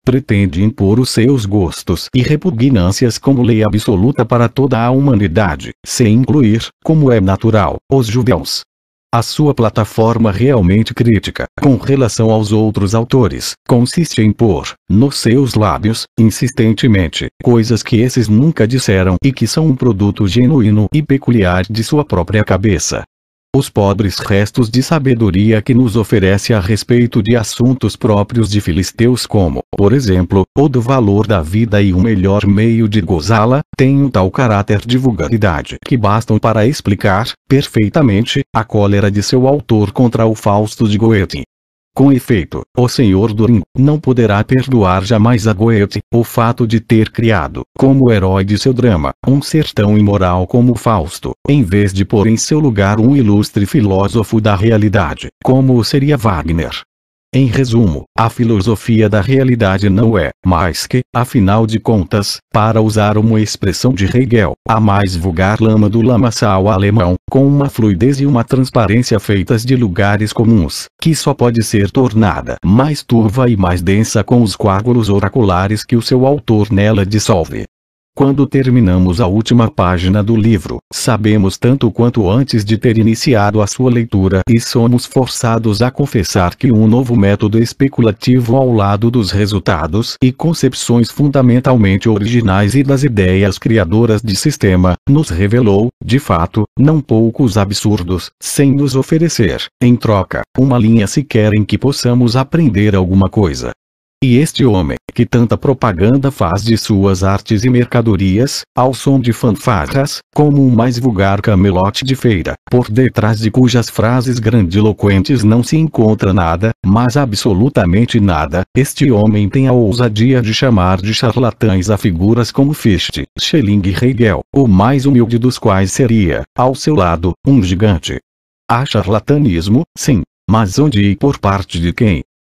Pretende impor os seus gostos e repugnâncias como lei absoluta para toda a humanidade, sem incluir, como é natural, os judeus. A sua plataforma realmente crítica com relação aos outros autores consiste em pôr nos seus lábios, insistentemente, coisas que esses nunca disseram e que são um produto genuíno e peculiar de sua própria cabeça os pobres restos de sabedoria que nos oferece a respeito de assuntos próprios de filisteus como, por exemplo, o do valor da vida e o melhor meio de gozá-la, têm um tal caráter de vulgaridade que bastam para explicar, perfeitamente, a cólera de seu autor contra o Fausto de Goethe. Com efeito, o Senhor Durin não poderá perdoar jamais a Goethe o fato de ter criado, como herói de seu drama, um ser tão imoral como Fausto, em vez de pôr em seu lugar um ilustre filósofo da realidade, como seria Wagner. Em resumo, a filosofia da realidade não é, mais que, afinal de contas, para usar uma expressão de Hegel, a mais vulgar lama do lamaçal alemão, com uma fluidez e uma transparência feitas de lugares comuns, que só pode ser tornada mais turva e mais densa com os coágulos oraculares que o seu autor nela dissolve. Quando terminamos a última página do livro, sabemos tanto quanto antes de ter iniciado a sua leitura e somos forçados a confessar que um novo método especulativo ao lado dos resultados e concepções fundamentalmente originais e das ideias criadoras de sistema, nos revelou, de fato, não poucos absurdos, sem nos oferecer, em troca, uma linha sequer em que possamos aprender alguma coisa. E este homem, que tanta propaganda faz de suas artes e mercadorias, ao som de fanfarras, como o mais vulgar camelote de feira, por detrás de cujas frases grandiloquentes não se encontra nada, mas absolutamente nada, este homem tem a ousadia de chamar de charlatães a figuras como Fichte, Schelling e Hegel, o mais humilde dos quais seria, ao seu lado, um gigante. Há charlatanismo, sim, mas onde e por parte de quem?